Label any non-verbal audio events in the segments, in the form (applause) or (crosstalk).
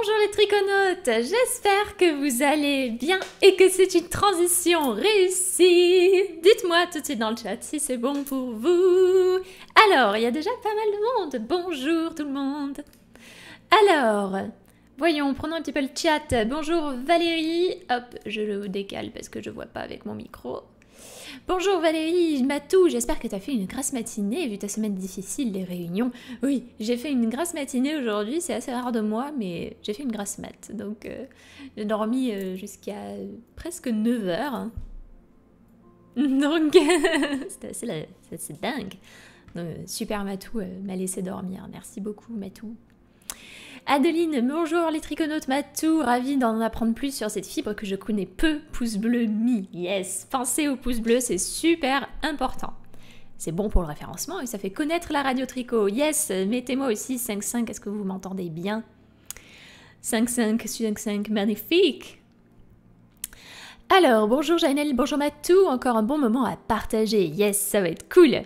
Bonjour les triconautes, j'espère que vous allez bien et que c'est une transition réussie. Dites-moi tout de suite dans le chat si c'est bon pour vous. Alors, il y a déjà pas mal de monde. Bonjour tout le monde. Alors, voyons, prenons un petit peu le chat. Bonjour Valérie. Hop, je le décale parce que je vois pas avec mon micro. Bonjour Valérie, Matou, j'espère que tu as fait une grasse matinée vu ta semaine difficile, les réunions. Oui, j'ai fait une grasse matinée aujourd'hui, c'est assez rare de moi, mais j'ai fait une grasse mat. Donc euh, j'ai dormi euh, jusqu'à presque 9 h hein. (laughs) Donc (laughs) c'est dingue. super Matou euh, m'a laissé dormir. Merci beaucoup Matou. Adeline, bonjour les triconautes matou, ravie d'en apprendre plus sur cette fibre que je connais peu, pouce bleu mi, yes, pensez au pouce bleu, c'est super important. C'est bon pour le référencement et ça fait connaître la radio tricot, yes, mettez-moi aussi 5-5, est-ce que vous m'entendez bien 5-5, 5-5, magnifique alors, bonjour Janelle, bonjour Matou, encore un bon moment à partager, yes, ça va être cool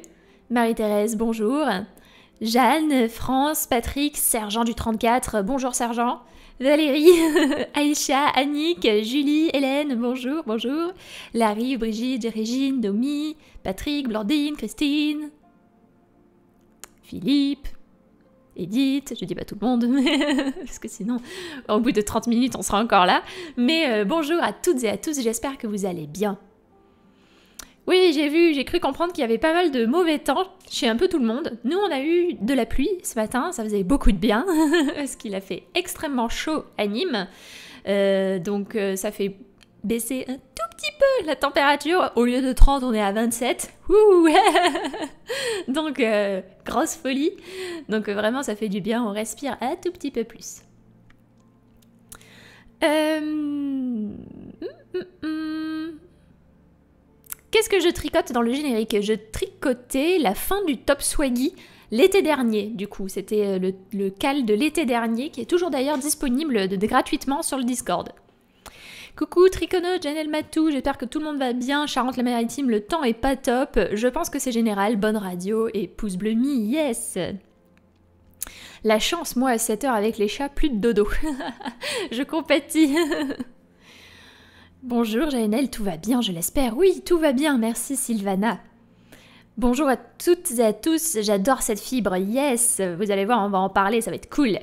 Marie-Thérèse, bonjour Jeanne, France, Patrick, Sergent du 34, bonjour Sergent, Valérie, (laughs) Aïcha, Annick, Julie, Hélène, bonjour, bonjour, Larry, Brigitte, Régine, Domi, Patrick, Blandine, Christine, Philippe, Edith, je dis pas tout le monde, (laughs) parce que sinon, au bout de 30 minutes, on sera encore là. Mais euh, bonjour à toutes et à tous, j'espère que vous allez bien. Oui, j'ai vu, j'ai cru comprendre qu'il y avait pas mal de mauvais temps chez un peu tout le monde. Nous, on a eu de la pluie ce matin, ça faisait beaucoup de bien, (laughs) parce qu'il a fait extrêmement chaud à Nîmes. Euh, donc euh, ça fait baisser un tout petit peu la température. Au lieu de 30, on est à 27. Ouh (laughs) donc euh, grosse folie. Donc vraiment, ça fait du bien, on respire un tout petit peu plus. Hum, hum, hum. Qu'est-ce que je tricote dans le générique Je tricotais la fin du Top Swaggy l'été dernier, du coup. C'était euh, le, cale cal de l'été dernier, qui est toujours d'ailleurs disponible gratuitement sur le Discord. Coucou Tricono, Janelle Matou, j'espère que tout le monde va bien. Charente-la-Maritime, le temps est pas top. Je pense que c'est général. Bonne radio et pouce bleu mi, yes La chance, moi, à 7h avec les chats, plus de dodo. (laughs) je compatis (laughs) Bonjour Janelle, tout va bien, je l'espère. Oui, tout va bien, merci Sylvana. Bonjour à toutes et à tous, j'adore cette fibre, yes, vous allez voir, on va en parler, ça va être cool.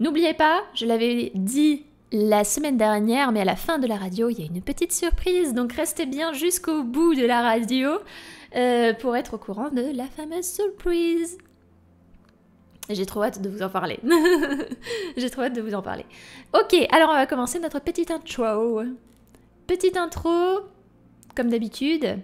N'oubliez pas, je l'avais dit la semaine dernière, mais à la fin de la radio, il y a une petite surprise, donc restez bien jusqu'au bout de la radio euh, pour être au courant de la fameuse surprise. J'ai trop hâte de vous en parler. (laughs) J'ai trop hâte de vous en parler. Ok, alors on va commencer notre petite intro petite intro, comme d'habitude.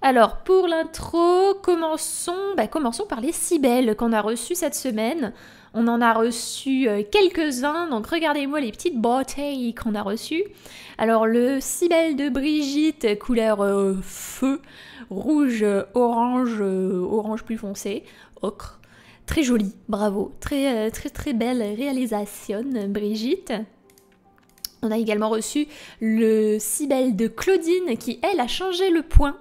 Alors, pour l'intro, commençons, bah, commençons par les cibelles qu'on a reçues cette semaine. On en a reçu euh, quelques-uns, donc regardez-moi les petites bouteilles qu'on a reçues. Alors le cibel de Brigitte, couleur euh, feu, rouge, euh, orange, orange plus foncé, ocre. Très joli, bravo, très très très belle réalisation Brigitte. On a également reçu le Cibel de Claudine qui, elle, a changé le point.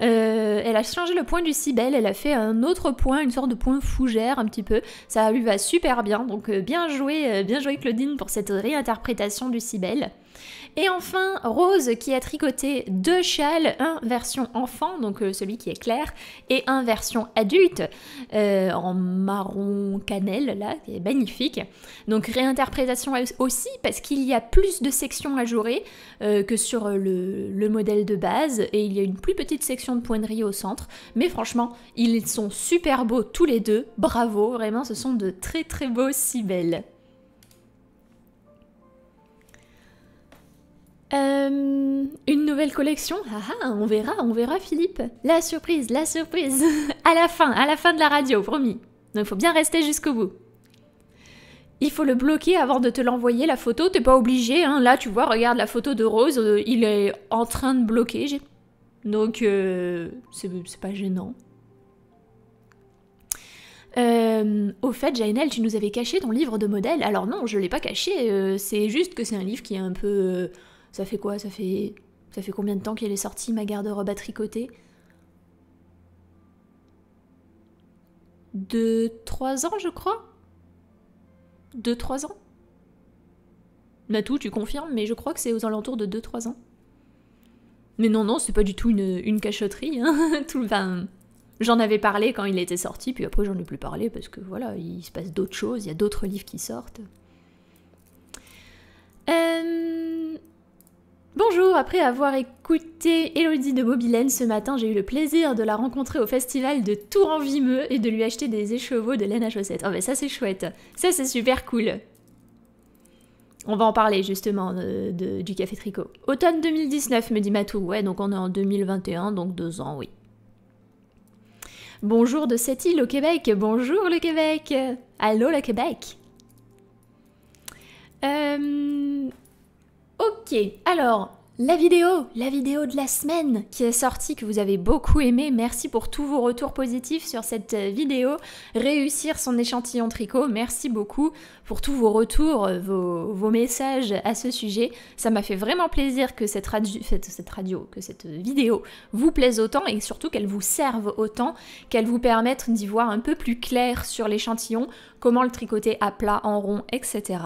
Euh, elle a changé le point du Cibel, elle a fait un autre point, une sorte de point fougère un petit peu. Ça lui va super bien, donc euh, bien joué, euh, bien joué Claudine pour cette réinterprétation du Cibel. Et enfin, Rose qui a tricoté deux châles, un version enfant, donc euh, celui qui est clair, et un version adulte euh, en marron cannelle, là, qui est magnifique. Donc réinterprétation aussi, parce qu'il y a plus de sections à jouer euh, que sur le, modèle de base, et il y a une plus petite section de poignerie au centre, mais franchement, ils sont super beaux tous les deux, bravo, vraiment, ce sont de très très beaux cibelles. Euh, une nouvelle collection ah, ah, on verra, on verra Philippe. La surprise, la surprise. (laughs) à la fin, à la fin de la radio, promis. Donc il faut bien rester jusqu'au bout. Il faut le bloquer avant de te l'envoyer la photo, t'es pas obligé. Hein. Là tu vois, regarde la photo de Rose, euh, il est en train de bloquer. Donc euh, c'est pas gênant. au fait, Jainel, tu nous avais caché ton livre de modèle. Alors non, je l'ai pas caché. c'est juste que c'est un livre qui est un peu ça fait quoi Ça fait. Ça fait combien de temps qu'elle est sortie, ma garde-robe à tricoter De Trois ans, je crois De trois ans Natou, tu confirmes, mais je crois que c'est aux alentours de deux-trois ans. Mais non, non, c'est pas du tout une, cachotterie. Hein. (laughs) tout, J'en avais parlé quand il était sorti, puis après j'en ai plus parlé parce que voilà, il se passe d'autres choses, il y a d'autres livres qui sortent. Euh, Bonjour, après avoir écouté Elodie de Mobilène ce matin, j'ai eu le plaisir de la rencontrer au festival de tour en Vimeux et de lui acheter des écheveaux de laine à chaussettes. Oh mais ça c'est chouette, ça c'est super cool. On va en parler justement du café tricot. Automne 2019 me dit Matou, ouais donc on est en 2021, donc deux ans oui. Bonjour de cette île au Québec, bonjour le Québec, allô le Québec. Euh... Ok, alors la vidéo, la vidéo de la semaine qui est sortie, que vous avez beaucoup aimé. Merci pour tous vos retours positifs sur cette euh, vidéo. Réussir son échantillon tricot, merci beaucoup pour tous vos retours, euh, vos, messages à ce sujet. Ça m'a fait vraiment plaisir que cette radio, que cette vidéo vous plaise autant et surtout qu'elle vous serve autant, qu'elle vous permette d'y voir un peu plus clair sur l'échantillon, comment le tricoter à plat, en rond, etc.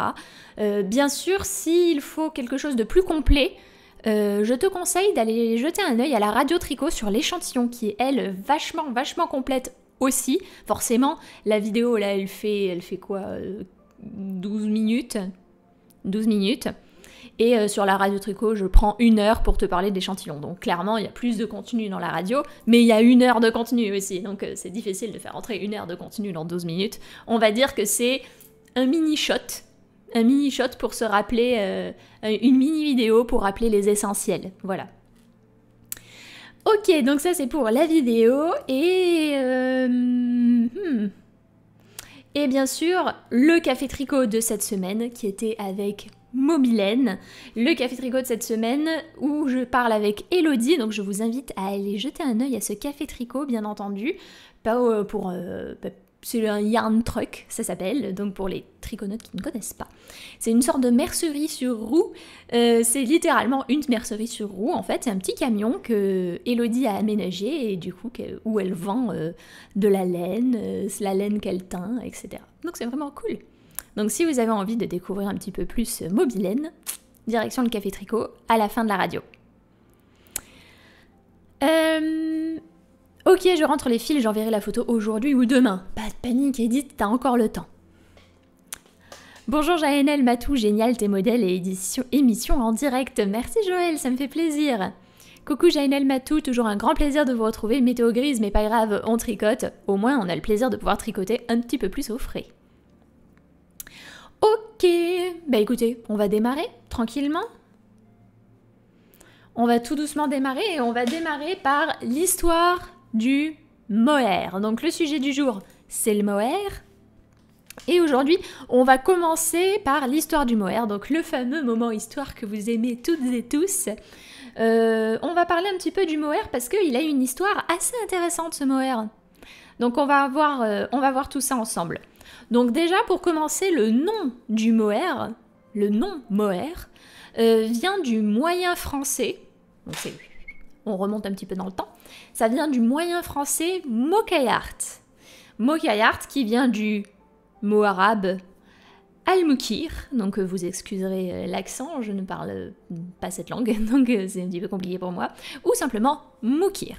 Euh, bien sûr, s'il faut quelque chose de plus complet, euh, je te conseille d'aller jeter un œil à la radio tricot sur l'échantillon qui est elle vachement vachement complète aussi. Forcément, la vidéo là, elle fait elle fait quoi 12 euh, minutes 12 minutes. Et euh, sur la radio tricot, je prends une heure pour te parler d'échantillon. Donc clairement, il y a plus de contenu dans la radio, mais il y a une heure de contenu aussi. Donc c'est difficile de faire entrer une heure de contenu dans 12 minutes. On va dire que c'est un mini shot un mini shot pour se rappeler, euh, une mini vidéo pour rappeler les essentiels. Voilà. Ok, donc ça c'est pour la vidéo et euh, hmm. et bien sûr le café tricot de cette semaine qui était avec Mobilène, le café tricot de cette semaine où je parle avec Elodie, donc je vous invite à aller jeter un œil à ce café tricot bien entendu, pas euh, pour c'est un yarn truck, ça s'appelle, donc pour les triconautes qui ne connaissent pas. C'est une sorte de mercerie sur roue, euh, c'est littéralement une mercerie sur roue en fait, c'est un petit camion que Elodie a aménagé et du coup où elle vend euh, de la laine, euh, la laine qu'elle teint, etc. Donc c'est vraiment cool. Donc si vous avez envie de découvrir un petit peu plus Mobilaine, direction le café tricot à la fin de la radio. Euh... Ok, je rentre les fils, j'enverrai la photo aujourd'hui ou demain. Pas de panique, Edith, t'as encore le temps. Bonjour Jaenel Matou, génial tes modèles et émissions en direct. Merci Joël, ça me fait plaisir. Coucou Jaenel Matou, toujours un grand plaisir de vous retrouver. Météo grise, mais pas grave, on tricote. Au moins, on a le plaisir de pouvoir tricoter un petit peu plus au frais. Ok, bah écoutez, on va démarrer tranquillement. On va tout doucement démarrer et on va démarrer par l'histoire du mohair. Donc le sujet du jour, c'est le mohair. Et aujourd'hui, on va commencer par l'histoire du mohair, donc le fameux moment histoire que vous aimez toutes et tous. Euh, on va parler un petit peu du mohair parce qu'il a une histoire assez intéressante ce mohair. Donc on va, voir, euh, on va voir tout ça ensemble. Donc déjà pour commencer, le nom du mohair, le nom mohair, euh, vient du moyen français, donc on remonte un petit peu dans le temps, ça vient du moyen français mokayart. Mokayart qui vient du mot arabe al Donc euh, vous excuserez euh, l'accent, je ne parle euh, pas cette langue, (laughs) donc c'est un petit peu compliqué pour moi. Ou simplement moukir.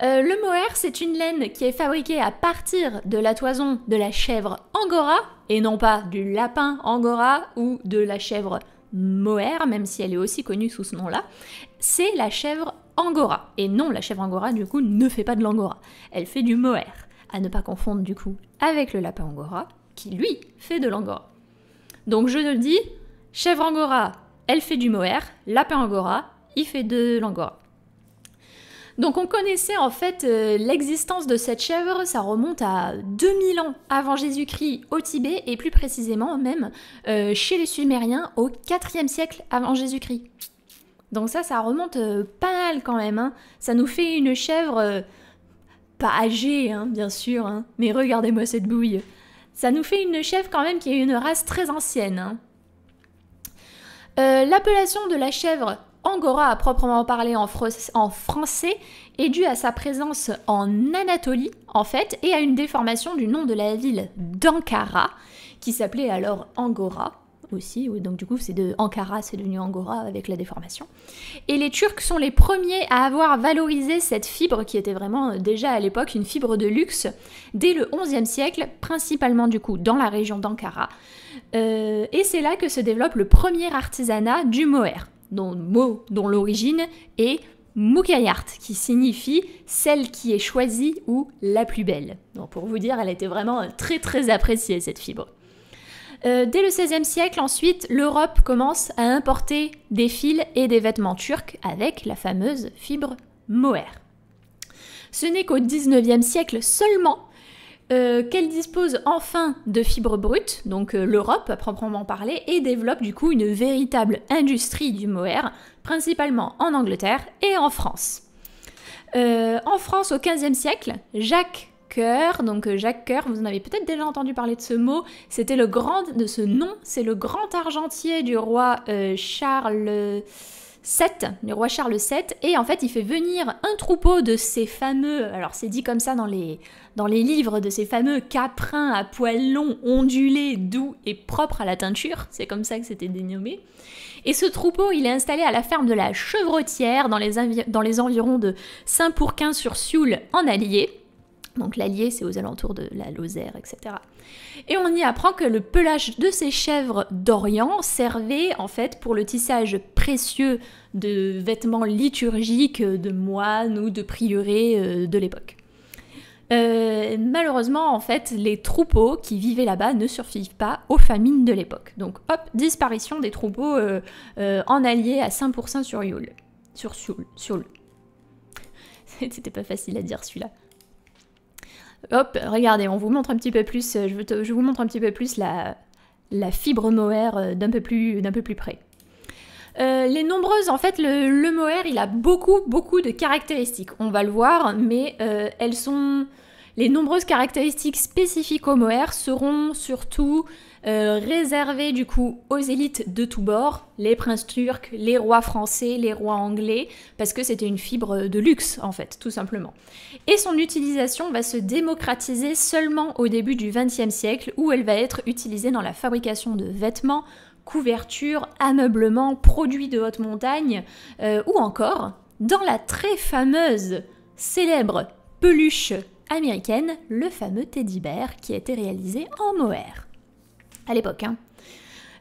le mohair, c'est une laine qui est fabriquée à partir de la toison de la chèvre angora, et non pas du lapin angora ou de la chèvre mohair, même si elle est aussi connue sous ce nom-là. C'est la chèvre angora. Et non, la chèvre angora, du coup, ne fait pas de l'angora. Elle fait du mohair. À ne pas confondre, du coup, avec le lapin angora, qui, lui, fait de l'angora. Donc je le dis, chèvre angora, elle fait du mohair. Lapin angora, il fait de l'angora. Donc on connaissait en fait euh, l'existence de cette chèvre, ça remonte à 2000 ans avant Jésus-Christ au Tibet et plus précisément même euh, chez les Sumériens au 4e siècle avant Jésus-Christ. Donc ça, ça remonte euh, pas mal quand même. Hein. Ça nous fait une chèvre euh, pas âgée, hein, bien sûr, hein. mais regardez-moi cette bouille. Ça nous fait une chèvre quand même qui est une race très ancienne. Hein. Euh, l'appellation de la chèvre Angora à proprement parler en, en, français est due à sa présence en Anatolie, en fait, et à une déformation du nom de la ville d'Ankara, qui s'appelait alors Angora aussi. Donc du coup, c'est de Ankara, c'est devenu Angora avec la déformation. Et les Turcs sont les premiers à avoir valorisé cette fibre qui était vraiment euh, déjà à l'époque une fibre de luxe dès le XIe siècle, principalement du coup dans la région d'Ankara. Euh, et c'est là que se développe le premier artisanat du mohair, dont, dont l'origine est Moukayart, qui signifie celle qui est choisie ou la plus belle. Donc pour vous dire, elle était vraiment euh, très très appréciée cette fibre. Euh, dès le XVIe siècle, ensuite, l'Europe commence à importer des fils et des vêtements turcs avec la fameuse fibre mohair. Ce n'est qu'au XIXe siècle seulement euh, qu'elle dispose enfin de fibres brutes, donc euh, l'Europe à proprement parler, et développe du coup une véritable industrie du mohair, principalement en Angleterre et en France. en France, au XVe siècle, Jacques donc euh, Jacques Coeur, vous en avez peut-être déjà entendu parler de ce mot, c'était le grand, de ce nom, c'est le grand argentier du roi euh, Charles VII, le roi Charles VII, et en fait il fait venir un troupeau de ces fameux, alors c'est dit comme ça dans les, dans les livres, de ces fameux caprins à poils longs, ondulés, doux et propres à la teinture, c'est comme ça que c'était dénommé. Et ce troupeau, il est installé à la ferme de la Chevretière, dans les, dans les environs de Saint-Pourquin-sur-Sioule, en Allier. Donc l'Allier, c'est aux alentours de la Lozère, etc. Et on y apprend que le pelage de ces chèvres d'Orient servait en fait pour le tissage précieux de vêtements liturgiques de moines ou de prieurés euh, de l'époque. Euh, malheureusement, en fait, les troupeaux qui vivaient là-bas ne survivent pas aux famines de l'époque. Donc, hop, disparition des troupeaux euh, en allié à 5% sur Yule. Sur Sioul. Sur (laughs) C'était pas facile à dire celui-là. Hop, regardez, on vous montre un petit peu plus, euh, je, vous montre un petit peu plus la, la fibre mohair euh, d'un peu, plus, peu plus près. Euh, les nombreuses, en fait, le, le, mohair, il a beaucoup, beaucoup de caractéristiques. On va le voir, mais elles sont... Les nombreuses caractéristiques spécifiques au mohair seront surtout euh, réservé du coup aux élites de tous bords, les princes turcs, les rois français, les rois anglais, parce que c'était une fibre de luxe en fait, tout simplement. Et son utilisation va se démocratiser seulement au début du XXe siècle, où elle va être utilisée dans la fabrication de vêtements, couvertures, ameublements, produits de haute montagne, euh, ou encore dans la très fameuse, célèbre peluche américaine, le fameux teddy bear qui a été réalisé en mohair à l'époque. Hein.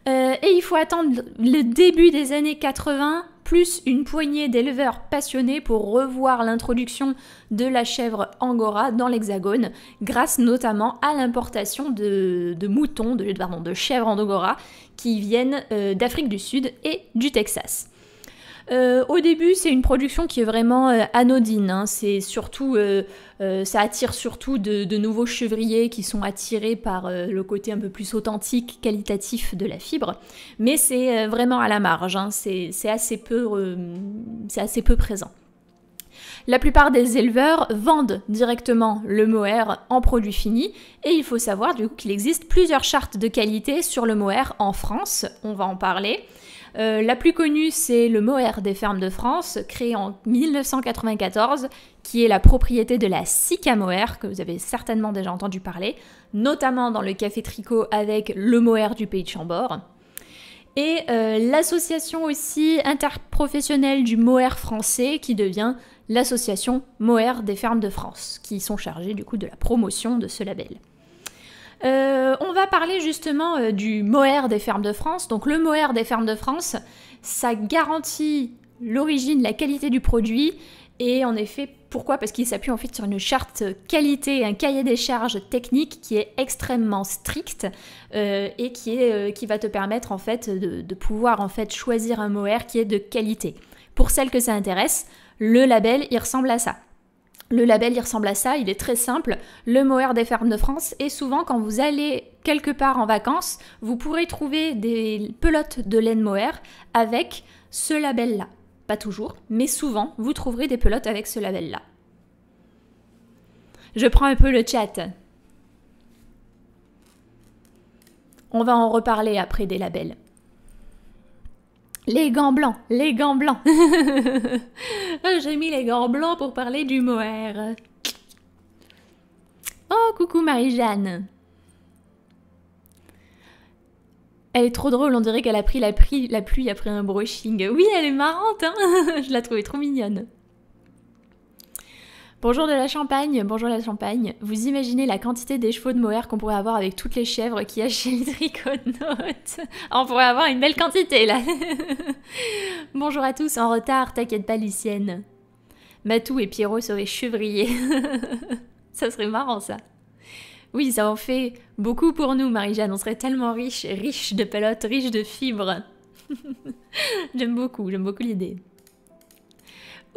Euh, et il faut attendre le début des années 80 plus une poignée d'éleveurs passionnés pour revoir l'introduction de la chèvre Angora dans l'Hexagone, grâce notamment à l'importation de, moutons, de, de chèvres Angora qui viennent euh, d'Afrique du Sud et du Texas. Euh, au début, c'est une production qui est vraiment euh, anodine. Hein. C'est surtout, euh, ça attire surtout de, nouveaux chevriers qui sont attirés par le côté un peu plus authentique, qualitatif de la fibre. Mais c'est vraiment à la marge. Hein. c'est assez peu présent. La plupart des éleveurs vendent directement le mohair en produit fini et il faut savoir du coup qu'il existe plusieurs chartes de qualité sur le mohair en France, on va en parler. Euh, la plus connue, c'est le Mohair des fermes de France, créé en 1994, qui est la propriété de la Sika Mohair, que vous avez certainement déjà entendu parler, notamment dans le café tricot avec le Mohair du pays de Chambord. Et euh, l'association aussi interprofessionnelle du Mohair français, qui devient l'association Moer des fermes de France, qui sont chargées du coup de la promotion de ce label. Euh, on va parler justement euh, du Moer des fermes de France. Donc le Moer des fermes de France, ça garantit l'origine, la qualité du produit. Et en effet, pourquoi Parce qu'il s'appuie en fait sur une charte qualité, un cahier des charges technique qui est extrêmement strict euh, et qui, est, qui va te permettre en fait de, pouvoir en fait choisir un Moer qui est de qualité. Pour celles que ça intéresse, le label, il ressemble à ça. Le label, il ressemble à ça, il est très simple. Le mohair des fermes de France. Et souvent, quand vous allez quelque part en vacances, vous pourrez trouver des pelotes de laine mohair avec ce label-là. Pas toujours, mais souvent, vous trouverez des pelotes avec ce label-là. Je prends un peu le chat. On va en reparler après des labels. Les gants blancs, les gants blancs. (laughs) Ah, j'ai mis les gants blancs pour parler du mohair. Oh, coucou Marie-Jeanne. Elle est trop drôle, on dirait qu'elle a pris la, pluie après un brushing. Oui, elle est marrante, hein. (laughs) Je la trouvais trop mignonne. Bonjour de la Champagne, bonjour la Champagne. Vous imaginez la quantité des chevaux de mohair qu'on pourrait avoir avec toutes les chèvres qu'il y a chez les triconautes (laughs) On pourrait avoir une belle quantité là. (laughs) bonjour à tous, en retard, t'inquiète pas Lucienne. Matou et Pierrot seraient chevriers. (laughs) ça serait marrant ça. Oui, ça en fait beaucoup pour nous, Marie-Jeanne. On serait tellement riche, riche de pelotes, riche de fibres. j'aime beaucoup, j'aime beaucoup l'idée.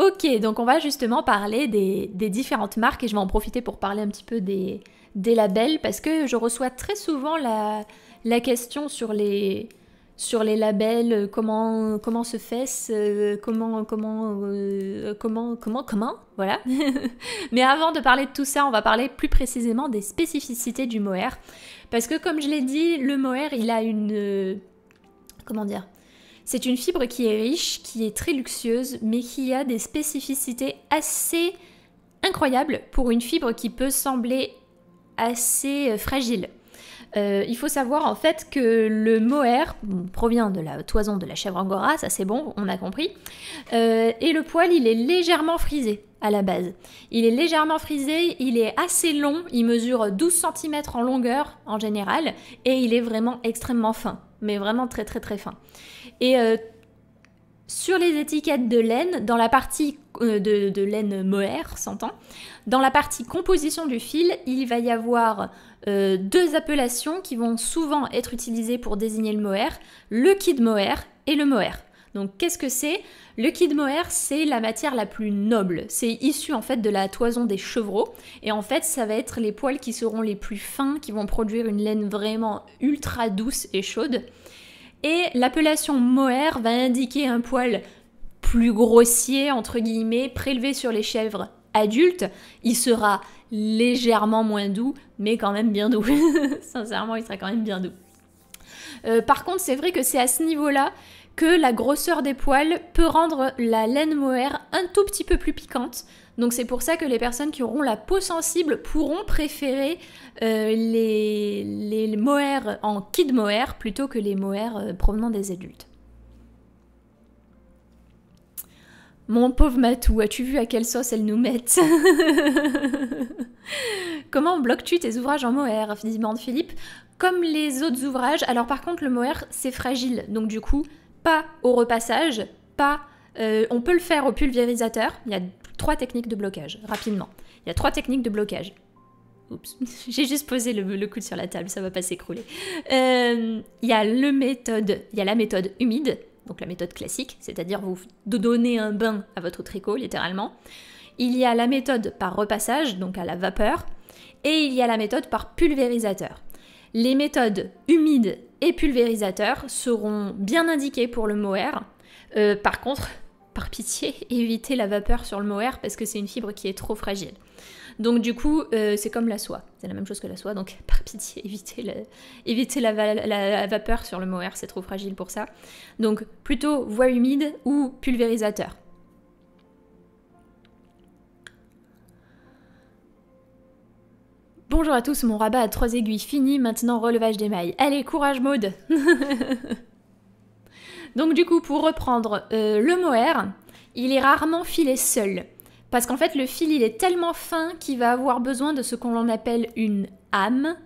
Ok, donc on va justement parler des, différentes marques et je vais en profiter pour parler un petit peu des, labels parce que je reçois très souvent la, question sur les, sur les labels, comment, comment se fait-ce, euh, comment, euh, comment, comment, comment, voilà. (laughs) Mais avant de parler de tout ça, on va parler plus précisément des spécificités du mohair. Parce que comme je l'ai dit, le mohair, il a une... Euh, comment dire c'est une fibre qui est riche, qui est très luxueuse, mais qui a des spécificités assez incroyables pour une fibre qui peut sembler assez euh, fragile. Euh, il faut savoir en fait que le mohair provient de la toison de la chèvre angora, ça c'est bon, on a compris. Euh, et le poil, il est légèrement frisé à la base. Il est légèrement frisé, il est assez long, il mesure 12 cm en longueur en général, et il est vraiment extrêmement fin, mais vraiment très très très fin. Et euh, sur les étiquettes de laine, dans la partie euh, de, laine mohair, s'entend. Dans la partie composition du fil, il va y avoir euh, deux appellations qui vont souvent être utilisées pour désigner le mohair, le kid mohair et le mohair. Donc qu'est-ce que c'est Le kid mohair, c'est la matière la plus noble. C'est issu en fait de la toison des chevreaux. Et en fait, ça va être les poils qui seront les plus fins, qui vont produire une laine vraiment ultra douce et chaude. Et l'appellation mohair va indiquer un poil plus grossier, entre guillemets, prélevé sur les chèvres adultes. Il sera légèrement moins doux, mais quand même bien doux. (laughs) Sincèrement, il sera quand même bien doux. Euh, par contre, c'est vrai que c'est à ce niveau-là que la grosseur des poils peut rendre la laine mohair un tout petit peu plus piquante. Donc c'est pour ça que les personnes qui auront la peau sensible pourront préférer euh, les, les en kid mohair plutôt que les mohair euh, provenant des adultes. Mon pauvre Matou, as-tu vu à quelle sauce elles nous mettent (laughs) Comment bloques-tu tes ouvrages en mohair demande Philippe. Comme les autres ouvrages, alors par contre le mohair c'est fragile, donc du coup pas au repassage, pas euh, on peut le faire au pulvérisateur. Il y a trois techniques de blocage, rapidement. Il y a trois techniques de blocage. Oups, (laughs) j'ai juste posé le, coude sur la table, ça va pas s'écrouler. Euh, il y a le méthode, il y a la méthode humide, donc la méthode classique, c'est-à-dire vous donner un bain à votre tricot littéralement. Il y a la méthode par repassage, donc à la vapeur, et il y a la méthode par pulvérisateur. Les méthodes humides et pulvérisateur seront bien indiquées pour le mohair. Euh, par contre, par pitié, (laughs) évitez la vapeur sur le mohair parce que c'est une fibre qui est trop fragile. Donc du coup, euh, c'est comme la soie. C'est la même chose que la soie, donc (laughs) par pitié, évitez, la, vapeur sur le mohair, c'est trop fragile pour ça. Donc plutôt voie humide ou pulvérisateur. Bonjour à tous, mon rabat à trois aiguilles fini, maintenant relevage des mailles. Allez, courage mode (laughs) Donc du coup, pour reprendre, euh, le mohair, il est rarement filé seul. Parce qu'en fait, le fil, il est tellement fin qu'il va avoir besoin de ce qu'on appelle une âme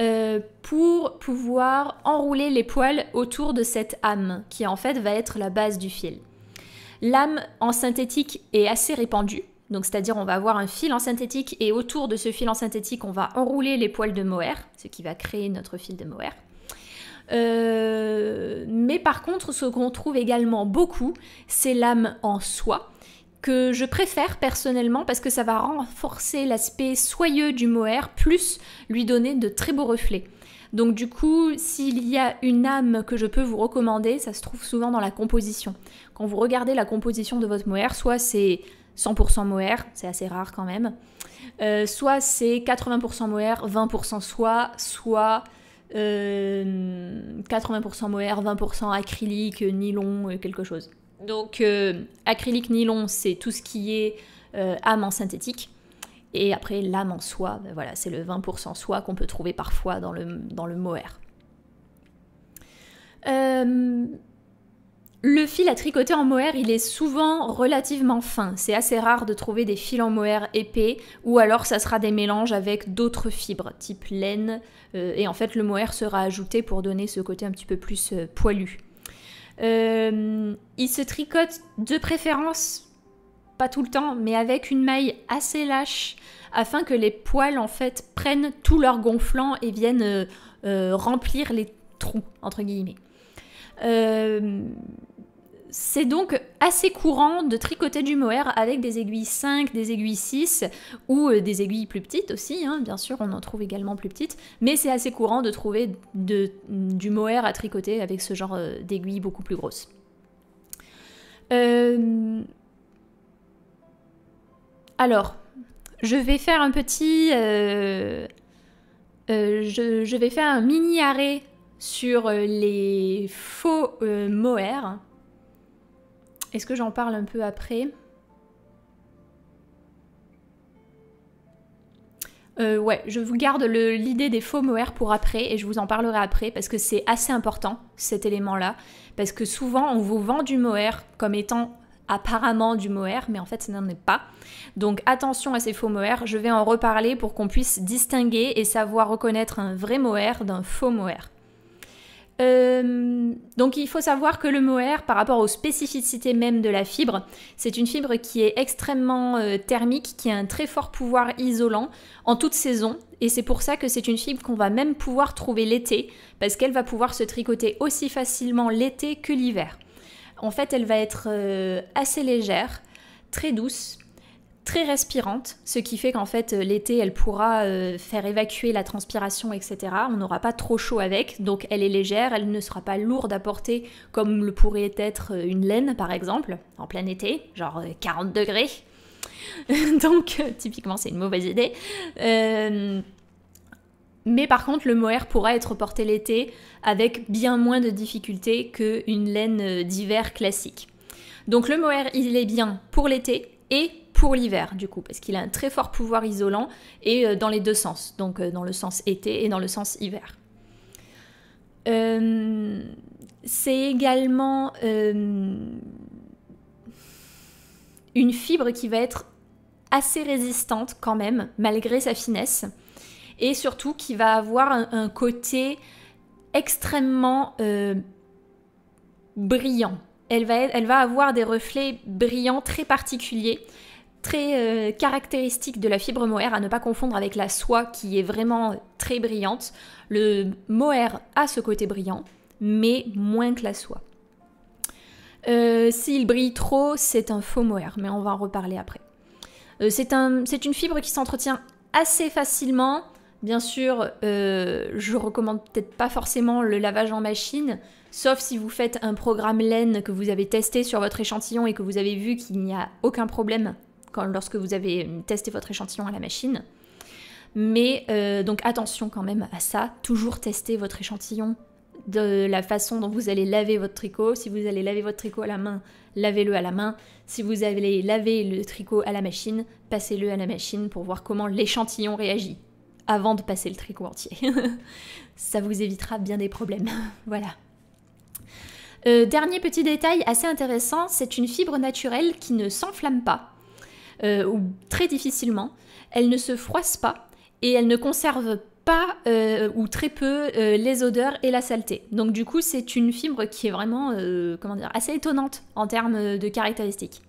euh, pour pouvoir enrouler les poils autour de cette âme, qui en fait va être la base du fil. L'âme en synthétique est assez répandue, donc c'est-à-dire on va avoir un fil en synthétique et autour de ce fil en synthétique, on va enrouler les poils de mohair, ce qui va créer notre fil de mohair. Euh, mais par contre, ce qu'on trouve également beaucoup, c'est l'âme en soi que je préfère personnellement parce que ça va renforcer l'aspect soyeux du mohair plus lui donner de très beaux reflets. Donc du coup, s'il y a une âme que je peux vous recommander, ça se trouve souvent dans la composition. Quand vous regardez la composition de votre mohair, soit c'est 100% mohair, c'est assez rare quand même, euh, soit c'est 80% mohair, 20% soie, soit 80% euh, mohair, 20% acrylique, euh, nylon, euh, quelque chose. Donc acrylique, nylon, c'est tout ce qui est âme en synthétique. Et après l'âme en soie, ben voilà, c'est le 20% soie qu'on peut trouver parfois dans le, dans le mohair. le fil à tricoter en mohair, il est souvent relativement fin. C'est assez rare de trouver des fils en mohair épais, ou alors ça sera des mélanges avec d'autres fibres, type laine, euh, et en fait, le mohair sera ajouté pour donner ce côté un petit peu plus euh, poilu. Euh, il se tricote de préférence pas tout le temps, mais avec une maille assez lâche afin que les poils en fait prennent tout leur gonflant et viennent remplir les trous entre guillemets c'est donc assez courant de tricoter du mohair avec des aiguilles 5, des aiguilles 6 ou euh, des aiguilles plus petites aussi, hein, bien sûr on en trouve également plus petites, mais c'est assez courant de trouver du mohair à tricoter avec ce genre euh, d'aiguilles beaucoup plus grosses. Euh, alors, je vais faire un petit... je, vais faire un mini arrêt sur les faux mohairs, est-ce que j'en parle un peu après euh, ouais, je vous garde l'idée des faux mohair pour après et je vous en parlerai après parce que c'est assez important cet élément-là. Parce que souvent on vous vend du mohair comme étant apparemment du Moère, mais en fait ce n'en est pas. Donc attention à ces faux mohair, je vais en reparler pour qu'on puisse distinguer et savoir reconnaître un vrai mohair d'un faux Moère. Euh, donc il faut savoir que le mohair, par rapport aux spécificités même de la fibre, c'est une fibre qui est extrêmement euh, thermique, qui a un très fort pouvoir isolant en toute saison. Et c'est pour ça que c'est une fibre qu'on va même pouvoir trouver l'été, parce qu'elle va pouvoir se tricoter aussi facilement l'été que l'hiver. En fait, elle va être euh, assez légère, très douce, très respirante, ce qui fait qu'en fait euh, l'été elle pourra euh, faire évacuer la transpiration, etc. On n'aura pas trop chaud avec, donc elle est légère, elle ne sera pas lourde à porter comme le pourrait être euh, une laine par exemple, en plein été, genre 40 degrés. (laughs) donc typiquement c'est une mauvaise idée. Mais par contre, le mohair pourra être porté l'été avec bien moins de difficultés qu'une laine d'hiver classique. Donc le mohair, il est bien pour l'été et pour l'hiver, du coup, parce qu'il a un très fort pouvoir isolant et euh, dans les deux sens, donc euh, dans le sens été et dans le sens hiver. Euh, c'est également une fibre qui va être assez résistante quand même, malgré sa finesse, et surtout qui va avoir un, côté extrêmement brillant. Elle va, elle va avoir des reflets brillants très particuliers très euh, caractéristique de la fibre mohair à ne pas confondre avec la soie qui est vraiment très brillante. Le mohair a ce côté brillant, mais moins que la soie. Euh, s'il brille trop, c'est un faux mohair, mais on va en reparler après. Euh, c'est un, une fibre qui s'entretient assez facilement. Bien sûr, je recommande peut-être pas forcément le lavage en machine, sauf si vous faites un programme laine que vous avez testé sur votre échantillon et que vous avez vu qu'il n'y a aucun problème lorsque vous avez euh, testé votre échantillon à la machine. Mais euh, donc attention quand même à ça, toujours tester votre échantillon de la façon dont vous allez laver votre tricot. Si vous allez laver votre tricot à la main, lavez-le à la main. Si vous allez laver le tricot à la machine, passez-le à la machine pour voir comment l'échantillon réagit avant de passer le tricot entier. (laughs) ça vous évitera bien des problèmes. (laughs) voilà. Euh, dernier petit détail assez intéressant, c'est une fibre naturelle qui ne s'enflamme pas. Euh, ou très difficilement, elle ne se froisse pas et elle ne conserve pas euh, ou très peu euh, les odeurs et la saleté. Donc du coup, c'est une fibre qui est vraiment comment dire, assez étonnante en termes de caractéristiques.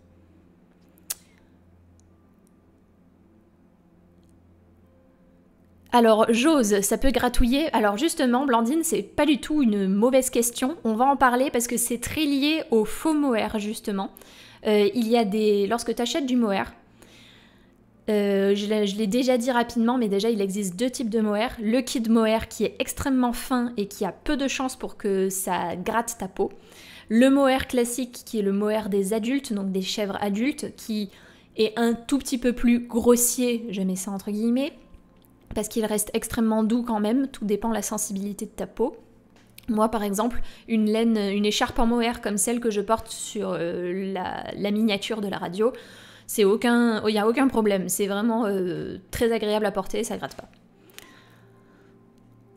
Alors, j'ose, ça peut gratouiller. Alors, justement, Blandine, c'est pas du tout une mauvaise question. On va en parler parce que c'est très lié au faux mohair, justement. il y a des. Lorsque tu achètes du mohair, euh, je l'ai déjà dit rapidement, mais déjà il existe deux types de mohair. Le kid mohair qui est extrêmement fin et qui a peu de chance pour que ça gratte ta peau. Le mohair classique qui est le mohair des adultes, donc des chèvres adultes, qui est un tout petit peu plus grossier, je mets ça entre guillemets, parce qu'il reste extrêmement doux quand même, tout dépend de la sensibilité de ta peau. Moi, par exemple, une laine, une écharpe en mohair comme celle que je porte sur euh, la, miniature de la radio, c'est aucun, il n'y a aucun problème. C'est vraiment euh, très agréable à porter, ça gratte pas.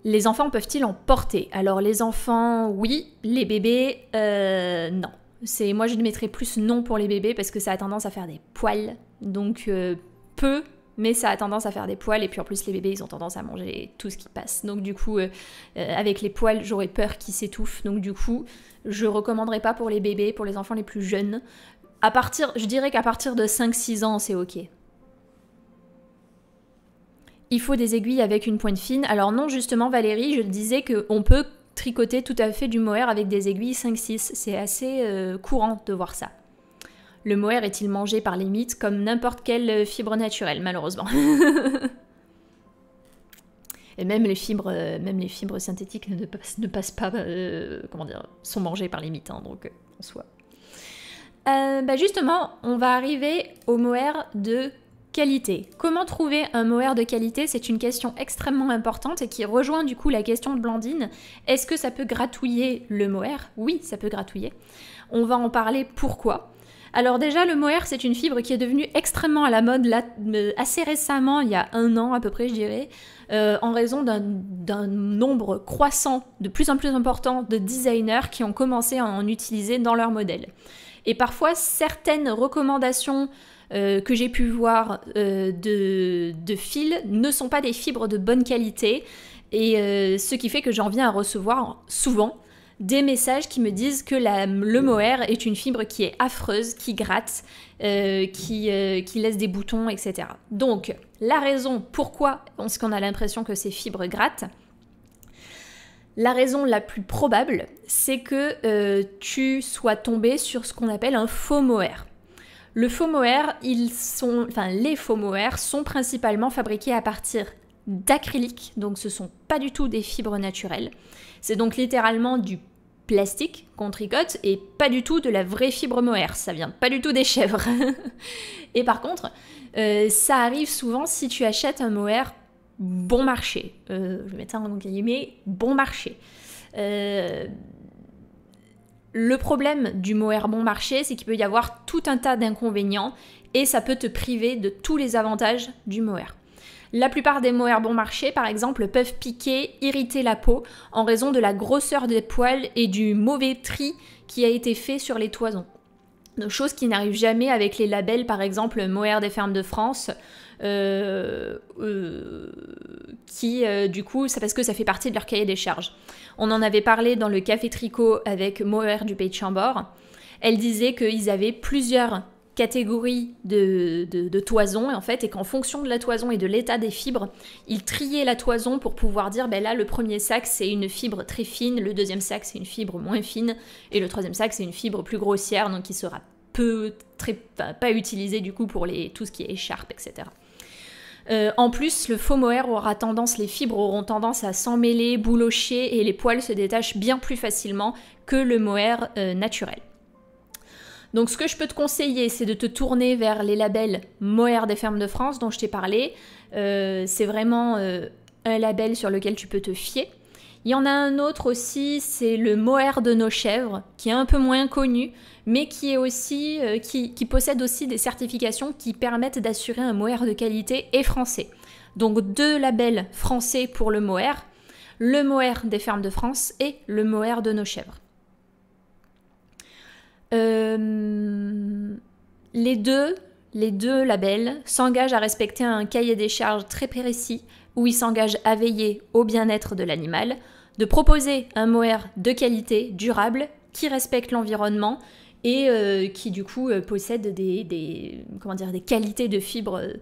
Les enfants peuvent-ils en porter Alors les enfants, oui. Les bébés, euh, non. C'est moi je mettrais plus non pour les bébés parce que ça a tendance à faire des poils. Donc euh, peu, mais ça a tendance à faire des poils et puis en plus les bébés ils ont tendance à manger tout ce qui passe. Donc du coup avec les poils j'aurais peur qu'ils s'étouffent. Donc du coup je recommanderais pas pour les bébés, pour les enfants les plus jeunes à partir, je dirais qu'à partir de 5-6 ans, c'est ok. Il faut des aiguilles avec une pointe fine. Alors non, justement, Valérie, je le disais qu'on peut tricoter tout à fait du mohair avec des aiguilles 5-6. C'est assez euh, courant de voir ça. Le mohair est-il mangé par les comme n'importe quelle fibre naturelle, malheureusement (laughs) Et même les fibres, euh, même les fibres synthétiques ne, passent, ne pas, euh, comment dire, sont mangées par les mites, hein, donc en euh, bah, justement, on va arriver au mohair de qualité. Comment trouver un mohair de qualité C'est une question extrêmement importante et qui rejoint du coup la question de Blandine. Est-ce que ça peut gratouiller le mohair Oui, ça peut gratouiller. On va en parler pourquoi. Alors déjà, le mohair, c'est une fibre qui est devenue extrêmement à la mode euh, assez récemment, il y a un an à peu près, je dirais, euh, en raison d'un nombre croissant, de plus en plus important, de designers qui ont commencé à en utiliser dans leurs modèles. Et parfois, certaines recommandations euh, que j'ai pu voir euh, de, fil fils ne sont pas des fibres de bonne qualité. Et euh, ce qui fait que j'en viens à recevoir souvent des messages qui me disent que le mohair est une fibre qui est affreuse, qui gratte, qui, laisse des boutons, etc. Donc, la raison pourquoi on, qu'on a l'impression que ces fibres grattent, la raison la plus probable, c'est que euh, tu sois tombé sur ce qu'on appelle un faux mohair. Le faux ils sont, enfin, les faux mohair sont principalement fabriqués à partir d'acrylique, donc ce ne sont pas du tout des fibres naturelles. C'est donc littéralement du plastique qu'on tricote et pas du tout de la vraie fibre mohair, ça vient pas du tout des chèvres. (laughs) et par contre, euh, ça arrive souvent si tu achètes un mohair bon marché. Euh, je vais mettre ça en guillemets, bon marché. Euh, le problème du mohair bon marché, c'est qu'il peut y avoir tout un tas d'inconvénients et ça peut te priver de tous les avantages du mohair. La plupart des mohairs bon marché, par exemple, peuvent piquer, irriter la peau en raison de la grosseur des poils et du mauvais tri qui a été fait sur les toisons. Chose qui n'arrive jamais avec les labels, par exemple, mohair des fermes de France euh, euh, qui, euh, du coup, ça parce que ça fait partie de leur cahier des charges. On en avait parlé dans le café tricot avec Moër du Pays de Chambord. Elle disait qu'ils avaient plusieurs catégories de, de, toison, en fait, et qu'en fonction de la toison et de l'état des fibres, ils triaient la toison pour pouvoir dire, ben là, le premier sac, c'est une fibre très fine, le deuxième sac, c'est une fibre moins fine, et le troisième sac, c'est une fibre plus grossière, donc qui sera peu, très, pas, utilisée, du coup, pour les, tout ce qui est écharpe, etc. Euh, en plus, le faux mohair aura tendance, les fibres auront tendance à s'emmêler, boulocher et les poils se détachent bien plus facilement que le mohair euh, naturel. Donc ce que je peux te conseiller, c'est de te tourner vers les labels Mohair des fermes de France dont je t'ai parlé. Euh, c'est vraiment un label sur lequel tu peux te fier. Il y en a un autre aussi, c'est le mohair de nos chèvres, qui est un peu moins connu, mais euh, qui, qui, possède aussi des certifications qui permettent d'assurer un mohair de qualité et français. Donc deux labels français pour le mohair, le mohair des fermes de France et le mohair de nos chèvres. Euh, les, deux, les deux labels s'engagent à respecter un cahier des charges très précis où il s'engage à veiller au bien-être de l'animal, de proposer un mohair de qualité, durable, qui respecte l'environnement et euh, qui du coup euh, possède des, comment dire, des qualités de fibres euh,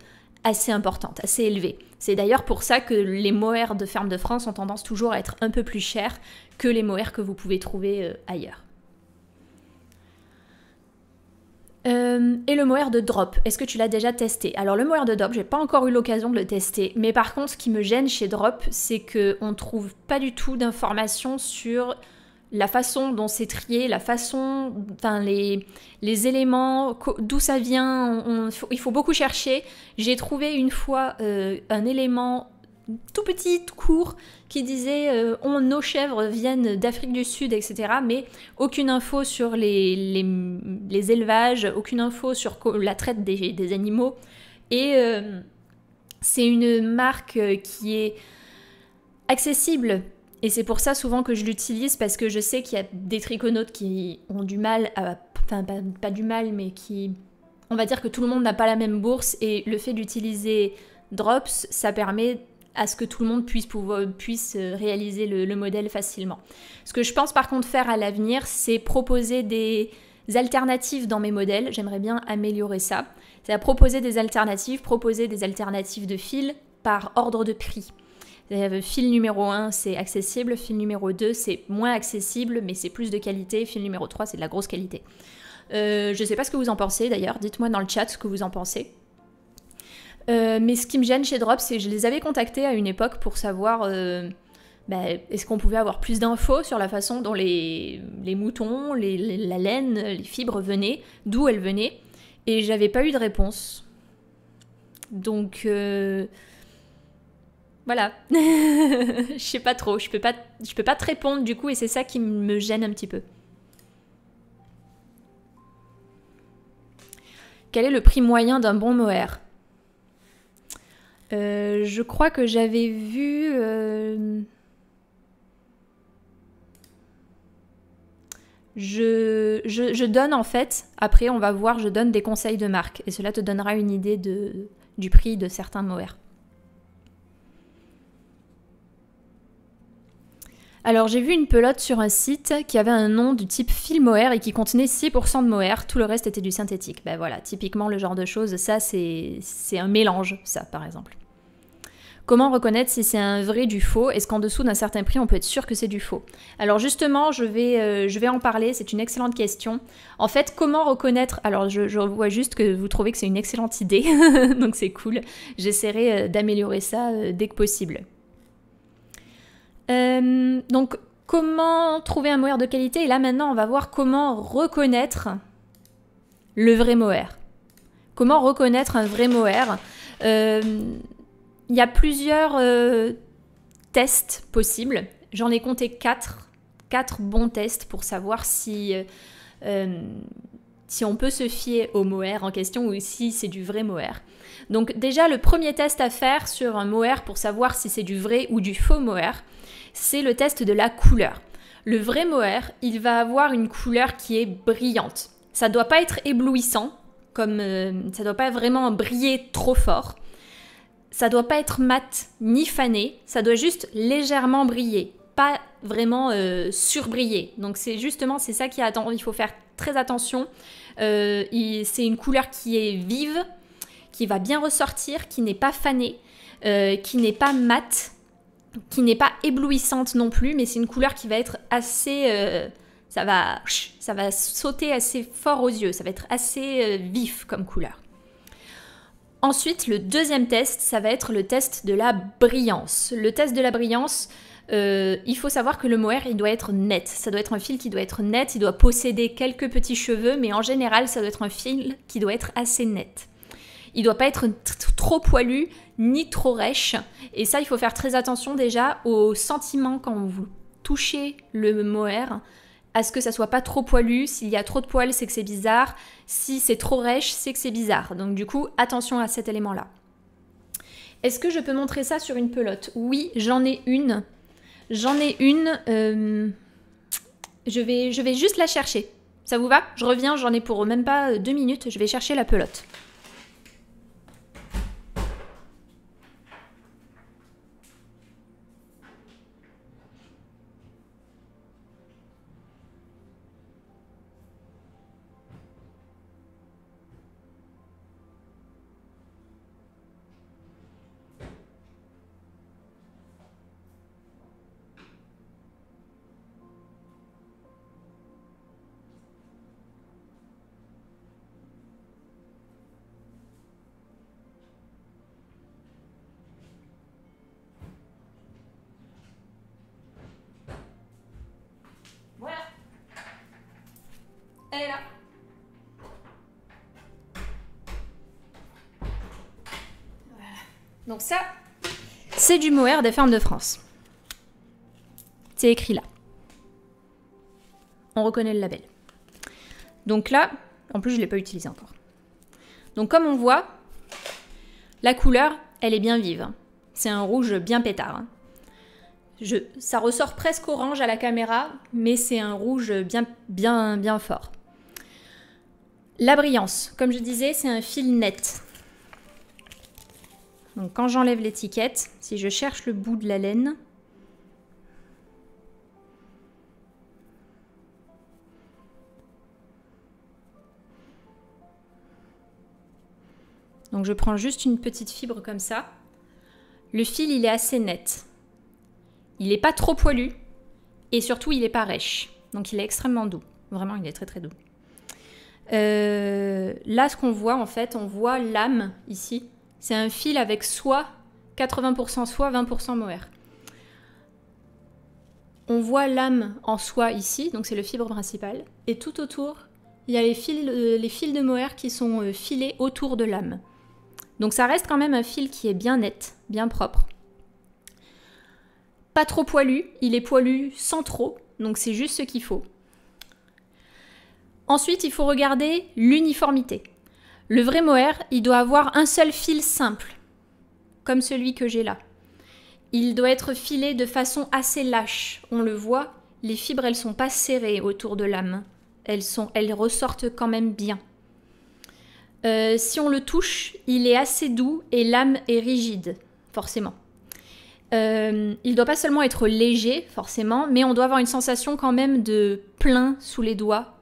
assez importantes, assez élevées. C'est d'ailleurs pour ça que les mohairs de ferme de France ont tendance toujours à être un peu plus chers que les mohairs que vous pouvez trouver ailleurs. Euh, et le mohair de drop, est-ce que tu l'as déjà testé Alors le mohair de drop, j'ai pas encore eu l'occasion de le tester, mais par contre ce qui me gêne chez drop, c'est que on trouve pas du tout d'informations sur la façon dont c'est trié, la façon, enfin les, éléments, d'où ça vient, il faut beaucoup chercher. J'ai trouvé une fois euh, un élément tout petit, cours qui disait euh, on, oh, nos chèvres viennent d'Afrique du Sud, etc. Mais aucune info sur les, les, élevages, aucune info sur la traite des, animaux. Et euh, c'est une marque euh, qui est accessible. Et c'est pour ça souvent que je l'utilise parce que je sais qu'il y a des triconautes qui ont du mal, à, enfin pas du mal, mais qui... On va dire que tout le monde n'a pas la même bourse et le fait d'utiliser Drops, ça permet à ce que tout le monde puisse, pouvoir, puisse euh, réaliser le, modèle facilement. Ce que je pense par contre faire à l'avenir, c'est proposer des alternatives dans mes modèles. J'aimerais bien améliorer ça. C'est à proposer des alternatives, proposer des alternatives de fil par ordre de prix. Euh, fil numéro 1, c'est accessible. Fil numéro 2, c'est moins accessible, mais c'est plus de qualité. Fil numéro 3, c'est de la grosse qualité. Euh, je ne sais pas ce que vous en pensez d'ailleurs. Dites-moi dans le chat ce que vous en pensez. Euh, mais ce qui me gêne chez Drops, c'est que je les avais contactés à une époque pour savoir euh, bah, est-ce qu'on pouvait avoir plus d'infos sur la façon dont les, moutons, la laine, les fibres venaient, d'où elles venaient, et j'avais pas eu de réponse. Donc euh, voilà, (laughs) je sais pas trop, je peux pas, je peux pas te répondre du coup, et c'est ça qui me gêne un petit peu. Quel est le prix moyen d'un bon mohair euh, je crois que j'avais vu... Euh, je, donne en fait, après on va voir, je donne des conseils de marque et cela te donnera une idée de, du prix de certains mohair. Alors j'ai vu une pelote sur un site qui avait un nom du type fil mohair et qui contenait 6% de mohair, tout le reste était du synthétique. Ben voilà, typiquement le genre de choses, ça c'est un mélange, ça par exemple. Comment reconnaître si c'est un vrai du faux Est-ce qu'en dessous d'un certain prix, on peut être sûr que c'est du faux Alors justement, je vais, euh, je vais en parler, c'est une excellente question. En fait, comment reconnaître Alors je, vois juste que vous trouvez que c'est une excellente idée, (laughs) donc c'est cool. J'essaierai euh, d'améliorer ça euh, dès que possible. donc comment trouver un mohair de qualité Et là maintenant, on va voir comment reconnaître le vrai mohair. Comment reconnaître un vrai mohair il y a plusieurs euh, tests possibles. J'en ai compté 4. quatre bons tests pour savoir si, euh, euh, si on peut se fier au mohair en question ou si c'est du vrai mohair. Donc déjà, le premier test à faire sur un mohair pour savoir si c'est du vrai ou du faux mohair, c'est le test de la couleur. Le vrai mohair, il va avoir une couleur qui est brillante. Ça ne doit pas être éblouissant, comme ça ne doit pas vraiment briller trop fort ça doit pas être mat ni fané, ça doit juste légèrement briller, pas vraiment euh, surbriller. Donc c'est justement c'est ça qui attend, il faut faire très attention. Euh, c'est une couleur qui est vive, qui va bien ressortir, qui n'est pas fanée, euh, qui n'est pas mat, qui n'est pas éblouissante non plus, mais c'est une couleur qui va être assez ça va ça va sauter assez fort aux yeux, ça va être assez vif comme couleur. Ensuite, le deuxième test, ça va être le test de la brillance. Le test de la brillance, euh, il faut savoir que le mohair, il doit être net. Ça doit être un fil qui doit être net, il doit posséder quelques petits cheveux, mais en général, ça doit être un fil qui doit être assez net. Il ne doit pas être trop poilu ni trop rêche. Et ça, il faut faire très attention déjà au sentiment quand vous touchez le mohair à ce que ça soit pas trop poilu. S'il y a trop de poils, c'est que c'est bizarre. Si c'est trop rêche, c'est que c'est bizarre. Donc du coup, attention à cet élément-là. Est-ce que je peux montrer ça sur une pelote Oui, j'en ai une. J'en ai une. Euh, je, vais, je vais juste la chercher. Ça vous va Je reviens, j'en ai pour même pas deux minutes. Je vais chercher la pelote. ça, c'est du mohair des fermes de France. C'est écrit là. On reconnaît le label. Donc là, en plus je ne l'ai pas utilisé encore. Donc comme on voit, la couleur, elle est bien vive. Hein. C'est un rouge bien pétard. Hein. Je, ça ressort presque orange à la caméra, mais c'est un rouge bien, bien, bien fort. La brillance, comme je disais, c'est un fil net. Donc quand j'enlève l'étiquette, si je cherche le bout de la laine, donc je prends juste une petite fibre comme ça, le fil il est assez net. Il n'est pas trop poilu et surtout il n'est pas rêche. Donc il est extrêmement doux. Vraiment il est très très doux. Euh, là ce qu'on voit en fait, on voit l'âme ici c'est un fil avec soit 80% soie, 20% mohair. On voit l'âme en soi ici, donc c'est le fibre principal. Et tout autour, il y a les fils, euh, les fils de mohair qui sont euh, filés autour de l'âme. Donc ça reste quand même un fil qui est bien net, bien propre. Pas trop poilu, il est poilu sans trop, donc c'est juste ce qu'il faut. Ensuite, il faut regarder l'uniformité. Le vrai mohair, il doit avoir un seul fil simple, comme celui que j'ai là. Il doit être filé de façon assez lâche. On le voit, les fibres, elles sont pas serrées autour de l'âme. Elles, sont, elles ressortent quand même bien. Euh, si on le touche, il est assez doux et l'âme est rigide, forcément. Il euh, il doit pas seulement être léger, forcément, mais on doit avoir une sensation quand même de plein sous les doigts.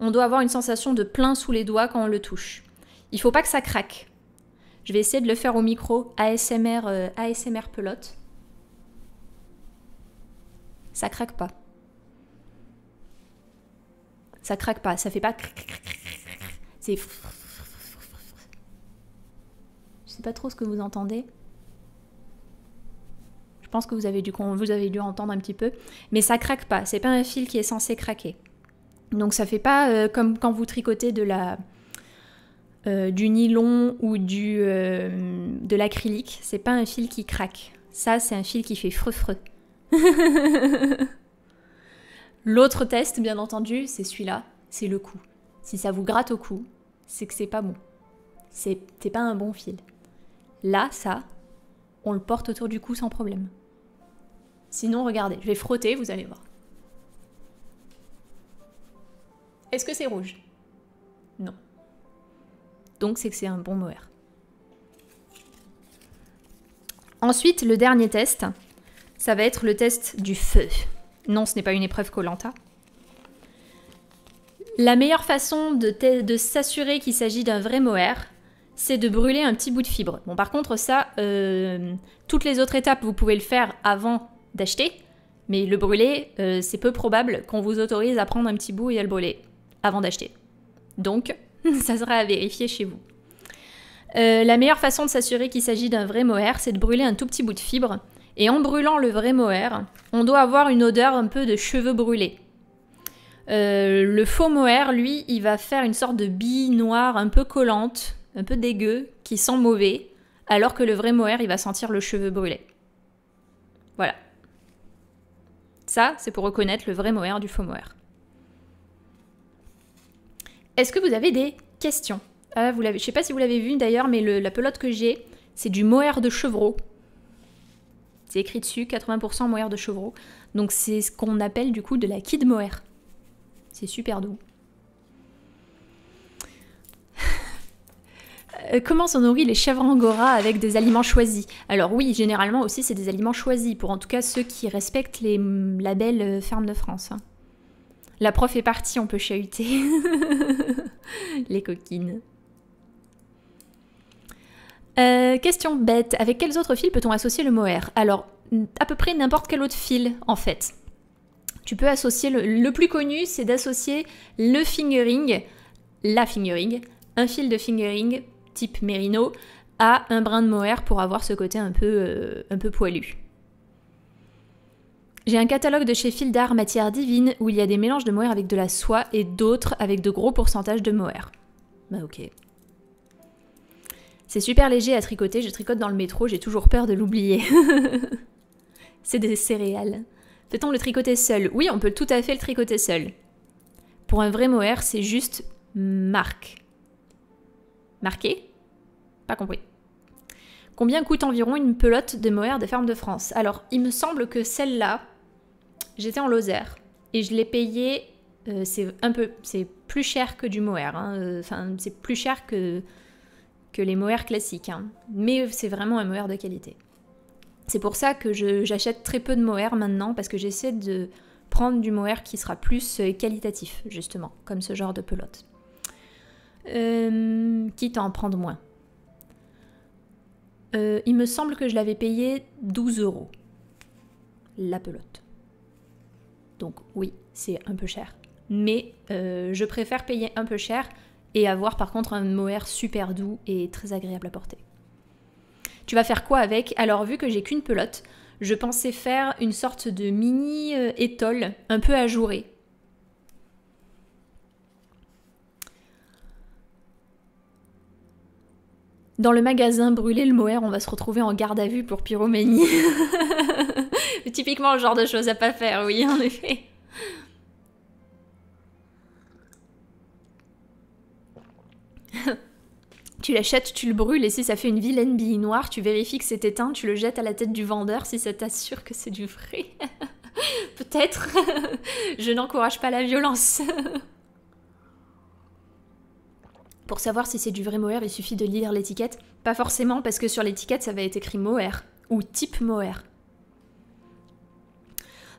On doit avoir une sensation de plein sous les doigts quand on le touche. Il faut pas que ça craque. Je vais essayer de le faire au micro ASMR, euh, ASMR pelote. Ça craque pas. Ça craque pas, ça fait pas. C'est. Je sais pas trop ce que vous entendez. Je pense que vous avez dû, vous avez dû entendre un petit peu. Mais ça craque pas, c'est pas un fil qui est censé craquer. Donc ça fait pas euh, comme quand vous tricotez de la, euh, du nylon ou du, euh, de l'acrylique. C'est pas un fil qui craque. Ça, c'est un fil qui fait frefre. (laughs) L'autre test, bien entendu, c'est celui-là, c'est le cou. Si ça vous gratte au cou, c'est que c'est pas bon. C'est pas un bon fil. Là, ça, on le porte autour du cou sans problème. Sinon, regardez, je vais frotter, vous allez voir. Est-ce que c'est rouge Non donc c'est que c'est un bon mohair. Ensuite, le dernier test, ça va être le test du feu. Non, ce n'est pas une épreuve Colanta. La meilleure façon de, s'assurer qu'il s'agit d'un vrai mohair, c'est de brûler un petit bout de fibre. Bon, par contre, ça, euh, toutes les autres étapes, vous pouvez le faire avant d'acheter, mais le brûler, euh, c'est peu probable qu'on vous autorise à prendre un petit bout et à le brûler avant d'acheter. Donc, (laughs) Ça sera à vérifier chez vous. Euh, la meilleure façon de s'assurer qu'il s'agit d'un vrai mohair, c'est de brûler un tout petit bout de fibre. Et en brûlant le vrai mohair, on doit avoir une odeur un peu de cheveux brûlés. Euh, le faux mohair, lui, il va faire une sorte de bille noire un peu collante, un peu dégueu, qui sent mauvais, alors que le vrai mohair, il va sentir le cheveu brûlé. Voilà. Ça, c'est pour reconnaître le vrai mohair du faux mohair. Est-ce que vous avez des questions Je euh, vous l'avez, Je sais pas si vous l'avez vu d'ailleurs, mais la pelote que j'ai, c'est du mohair de chevreau. C'est écrit dessus, 80% mohair de chevreau. Donc c'est ce qu'on appelle du coup de la kid mohair. C'est super doux. Euh, comment sont nourris les chèvres angora avec des aliments choisis Alors oui, généralement aussi c'est des aliments choisis, pour en tout cas ceux qui respectent les labels euh, Ferme de France. Hein. La prof est partie, on peut chahuter. (laughs) Les coquines. Euh, question bête, avec quels autres fils peut-on associer le mohair Alors, à peu près n'importe quel autre fil, en fait. Tu peux associer, le, plus connu, c'est d'associer le fingering, la fingering, un fil de fingering type merino à un brin de mohair pour avoir ce côté un peu, euh, un peu poilu. J'ai un catalogue de chez Fildar Matière Divine où il y a des mélanges de mohair avec de la soie et d'autres avec de gros pourcentages de mohair. Bah ok. C'est super léger à tricoter, je tricote dans le métro, j'ai toujours peur de l'oublier. (laughs) C'est des céréales. fait on le tricoter seul Oui, on peut tout à fait le tricoter seul. Pour un vrai mohair, c'est juste marque. Marqué Pas compris. Combien coûte environ une pelote de mohair des fermes de France Alors, il me semble que celle-là, j'étais en Lozère et je l'ai payé. Euh, c'est un peu, c'est plus cher que du mohair. Hein, euh, enfin, c'est plus cher que que les mohairs classiques. Hein. mais c'est vraiment un mohair de qualité. C'est pour ça que j'achète très peu de mohair maintenant parce que j'essaie de prendre du mohair qui sera plus euh, qualitatif justement, comme ce genre de pelote. quitte à en prendre moins. il me semble que je l'avais payé 12 euros la pelote. Donc oui, c'est un peu cher. Mais euh, je préfère payer un peu cher et avoir par contre un mohair super doux et très agréable à porter. Tu vas faire quoi avec Alors vu que j'ai qu'une pelote, je pensais faire une sorte de mini euh, étole un peu ajourée. Dans le magasin Brûler le mohair, on va se retrouver en garde à vue pour pyromanie. (laughs) Typiquement le genre de choses à pas faire, oui, en effet. (laughs) tu l'achètes, tu le brûles et si ça fait une vilaine bille noire, tu vérifies que c'est éteint, tu le jettes à la tête du vendeur si ça t'assure que c'est du vrai. (laughs) Peut-être. (laughs) Je n'encourage pas la violence. Pour savoir si c'est du vrai mohair, il suffit de lire l'étiquette. Pas forcément, parce que sur l'étiquette, ça va être écrit mohair ou type mohair.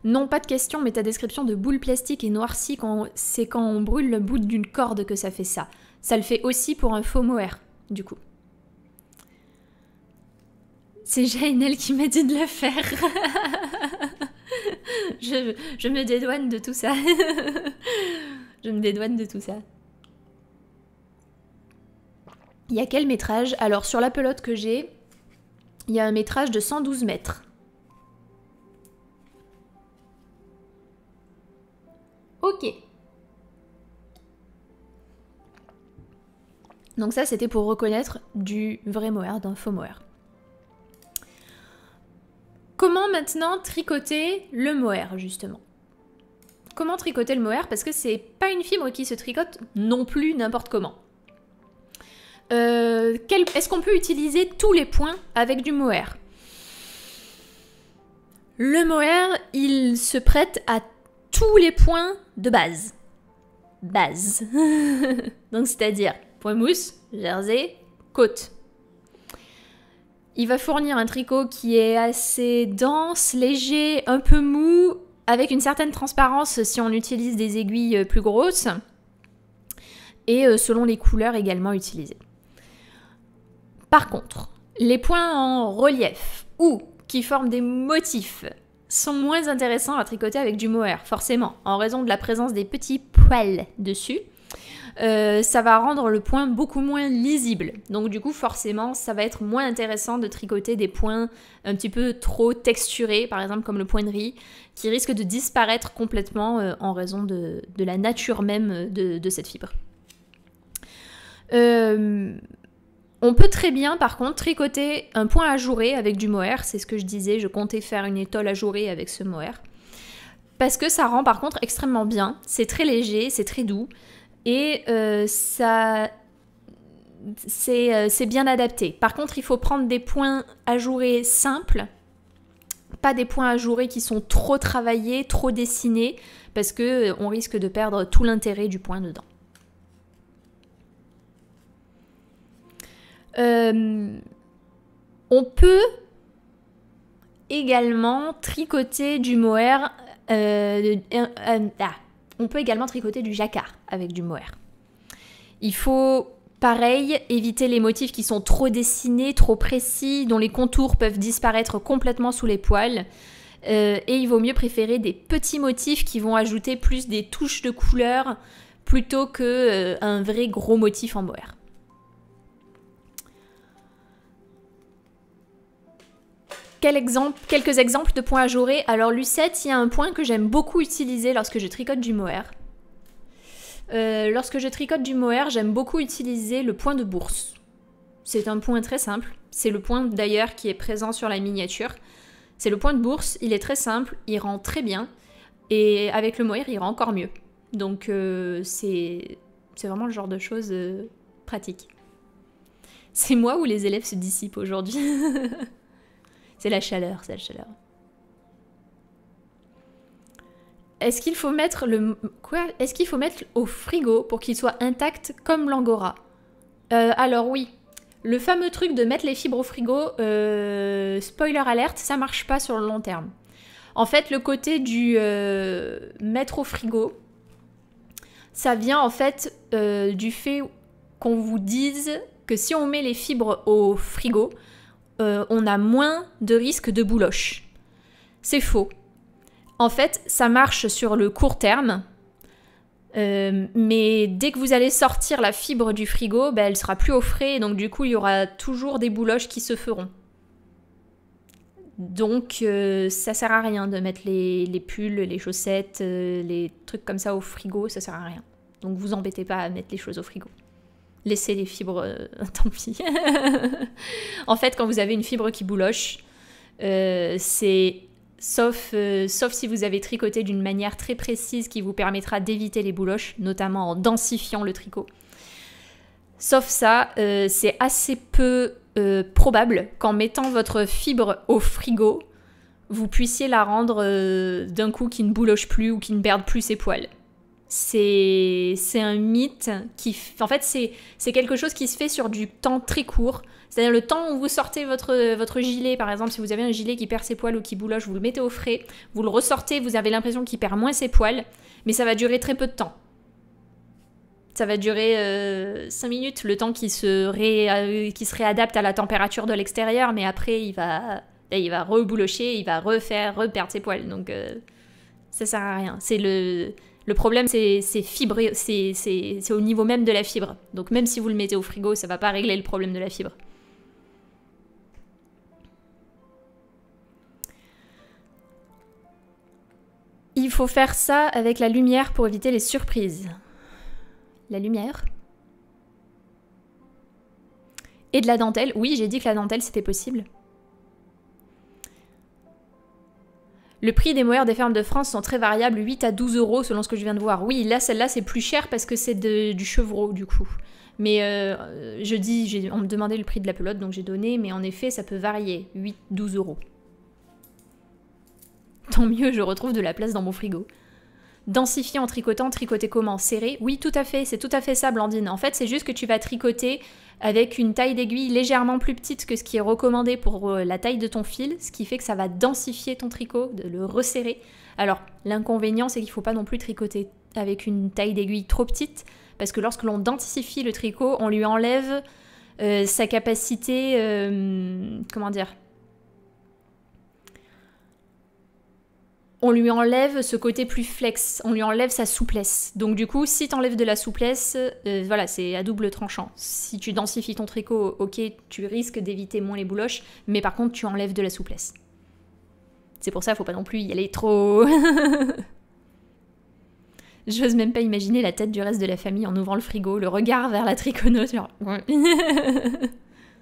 Non, pas de question, mais ta description de boule plastique et noircie, quand c'est quand on brûle le bout d'une corde que ça fait ça. Ça le fait aussi pour un faux mohair, du coup. C'est Jainel qui m'a dit de le faire. (laughs) je, je me dédouane de tout ça. (laughs) je me dédouane de tout ça. Il y a quel métrage Alors sur la pelote que j'ai, il y a un métrage de 112 mètres. OK. Donc ça, c'était pour reconnaître du vrai mohair, d'un faux mohair. Comment maintenant tricoter le mohair, justement Comment tricoter le mohair Parce que c'est pas une fibre qui se tricote non plus n'importe comment. Euh, est-ce qu'on peut utiliser tous les points avec du mohair Le mohair, il se prête à tous les points de base. Base. (laughs) Donc c'est-à-dire point mousse, jersey, côte. Il va fournir un tricot qui est assez dense, léger, un peu mou, avec une certaine transparence si on utilise des aiguilles euh, plus grosses, et euh, selon les couleurs également utilisées. Par contre, les points en relief ou qui forment des motifs sont moins intéressants à tricoter avec du mohair, forcément, en raison de la présence des petits poils dessus. Euh, ça va rendre le point beaucoup moins lisible. Donc du coup, forcément, ça va être moins intéressant de tricoter des points un petit peu trop texturés, par exemple comme le point de riz, qui risque de disparaître complètement euh, en raison de, la nature même de, de cette fibre. Euh, on peut très bien, par contre, tricoter un point ajouré avec du mohair. C'est ce que je disais, je comptais faire une étole ajourée avec ce mohair. Parce que ça rend, par contre, extrêmement bien. C'est très léger, c'est très doux. Et euh, ça. Euh, c'est bien adapté. Par contre, il faut prendre des points ajourés simples. Pas des points ajourés qui sont trop travaillés, trop dessinés. Parce que euh, on risque de perdre tout l'intérêt du point dedans. Euh, on peut également tricoter du mohair. Euh, euh, ah, on peut également tricoter du jacquard avec du mohair. Il faut, pareil, éviter les motifs qui sont trop dessinés, trop précis, dont les contours peuvent disparaître complètement sous les poils. et il vaut mieux préférer des petits motifs qui vont ajouter plus des touches de couleur plutôt qu'un vrai gros motif en mohair. quelques exemples de points à jouer. Alors Lucette, il y a un point que j'aime beaucoup utiliser lorsque je tricote du mohair. Euh, lorsque je tricote du mohair, j'aime beaucoup utiliser le point de bourse. C'est un point très simple. C'est le point d'ailleurs qui est présent sur la miniature. C'est le point de bourse, il est très simple, il rend très bien. Et avec le mohair, il rend encore mieux. Donc euh, c'est vraiment le genre de choses euh, pratique. C'est moi où les élèves se dissipent aujourd'hui (laughs) C'est la chaleur, c'est la chaleur. Est-ce qu'il faut mettre le quoi Est-ce qu'il faut mettre au frigo pour qu'il soit intact comme l'angora euh, Alors oui, le fameux truc de mettre les fibres au frigo, euh, spoiler alerte, ça marche pas sur le long terme. En fait, le côté du euh, mettre au frigo, ça vient en fait du fait qu'on vous dise que si on met les fibres au frigo, euh, on a moins de risques de bouloche. C'est faux. En fait, ça marche sur le court terme, euh, mais dès que vous allez sortir la fibre du frigo, ben, elle sera plus au frais, donc du coup, il y aura toujours des bouloches qui se feront. Donc, euh, ça sert à rien de mettre les, pulls, les chaussettes, les trucs comme ça au frigo, ça sert à rien. Donc, vous embêtez pas à mettre les choses au frigo laissez les fibres, euh, (laughs) tant pis. (laughs) en fait, quand vous avez une fibre qui bouloche, euh, c'est sauf, euh, sauf si vous avez tricoté d'une manière très précise qui vous permettra d'éviter les bouloches, notamment en densifiant le tricot. Sauf ça, c'est assez peu probable qu'en mettant votre fibre au frigo, vous puissiez la rendre d'un coup qui ne bouloche plus ou qui ne perde plus ses poils c'est un mythe qui... En fait, c'est quelque chose qui se fait sur du temps très court. C'est-à-dire le temps où vous sortez votre, gilet, par exemple, si vous avez un gilet qui perd ses poils ou qui bouloche, vous le mettez au frais, vous le ressortez, vous avez l'impression qu'il perd moins ses poils, mais ça va durer très peu de temps. Ça va durer 5 euh, minutes, le temps qui se, euh, qui se réadapte à la température de l'extérieur, mais après, il va, il va reboulocher, il va refaire, reperdre ses poils. Donc, euh, ça sert à rien. C'est le le problème, c'est au niveau même de la fibre. Donc même si vous le mettez au frigo, ça va pas régler le problème de la fibre. Il faut faire ça avec la lumière pour éviter les surprises. La lumière Et de la dentelle. Oui, j'ai dit que la dentelle, c'était possible. Le prix des moeurs des fermes de France sont très variables, 8 à 12 euros selon ce que je viens de voir. Oui, là, celle-là, c'est plus cher parce que c'est du chevreau, du coup. Mais euh, je dis, on me demandait le prix de la pelote, donc j'ai donné, mais en effet, ça peut varier, 8, 12 euros. Tant mieux, je retrouve de la place dans mon frigo. Densifier en tricotant, tricoter comment Serré Oui, tout à fait, c'est tout à fait ça, Blandine. En fait, c'est juste que tu vas tricoter avec une taille d'aiguille légèrement plus petite que ce qui est recommandé pour euh, la taille de ton fil, ce qui fait que ça va densifier ton tricot, de le resserrer. Alors l'inconvénient c'est qu'il ne faut pas non plus tricoter avec une taille d'aiguille trop petite, parce que lorsque l'on densifie le tricot, on lui enlève euh, sa capacité, euh, comment dire, on lui enlève ce côté plus flex, on lui enlève sa souplesse. Donc du coup, si t'enlèves de la souplesse, euh, voilà, c'est à double tranchant. Si tu densifies ton tricot, ok, tu risques d'éviter moins les bouloches, mais par contre, tu enlèves de la souplesse. C'est pour ça, faut pas non plus y aller trop. (laughs) J'ose même pas imaginer la tête du reste de la famille en ouvrant le frigo, le regard vers la triconeuse. (laughs)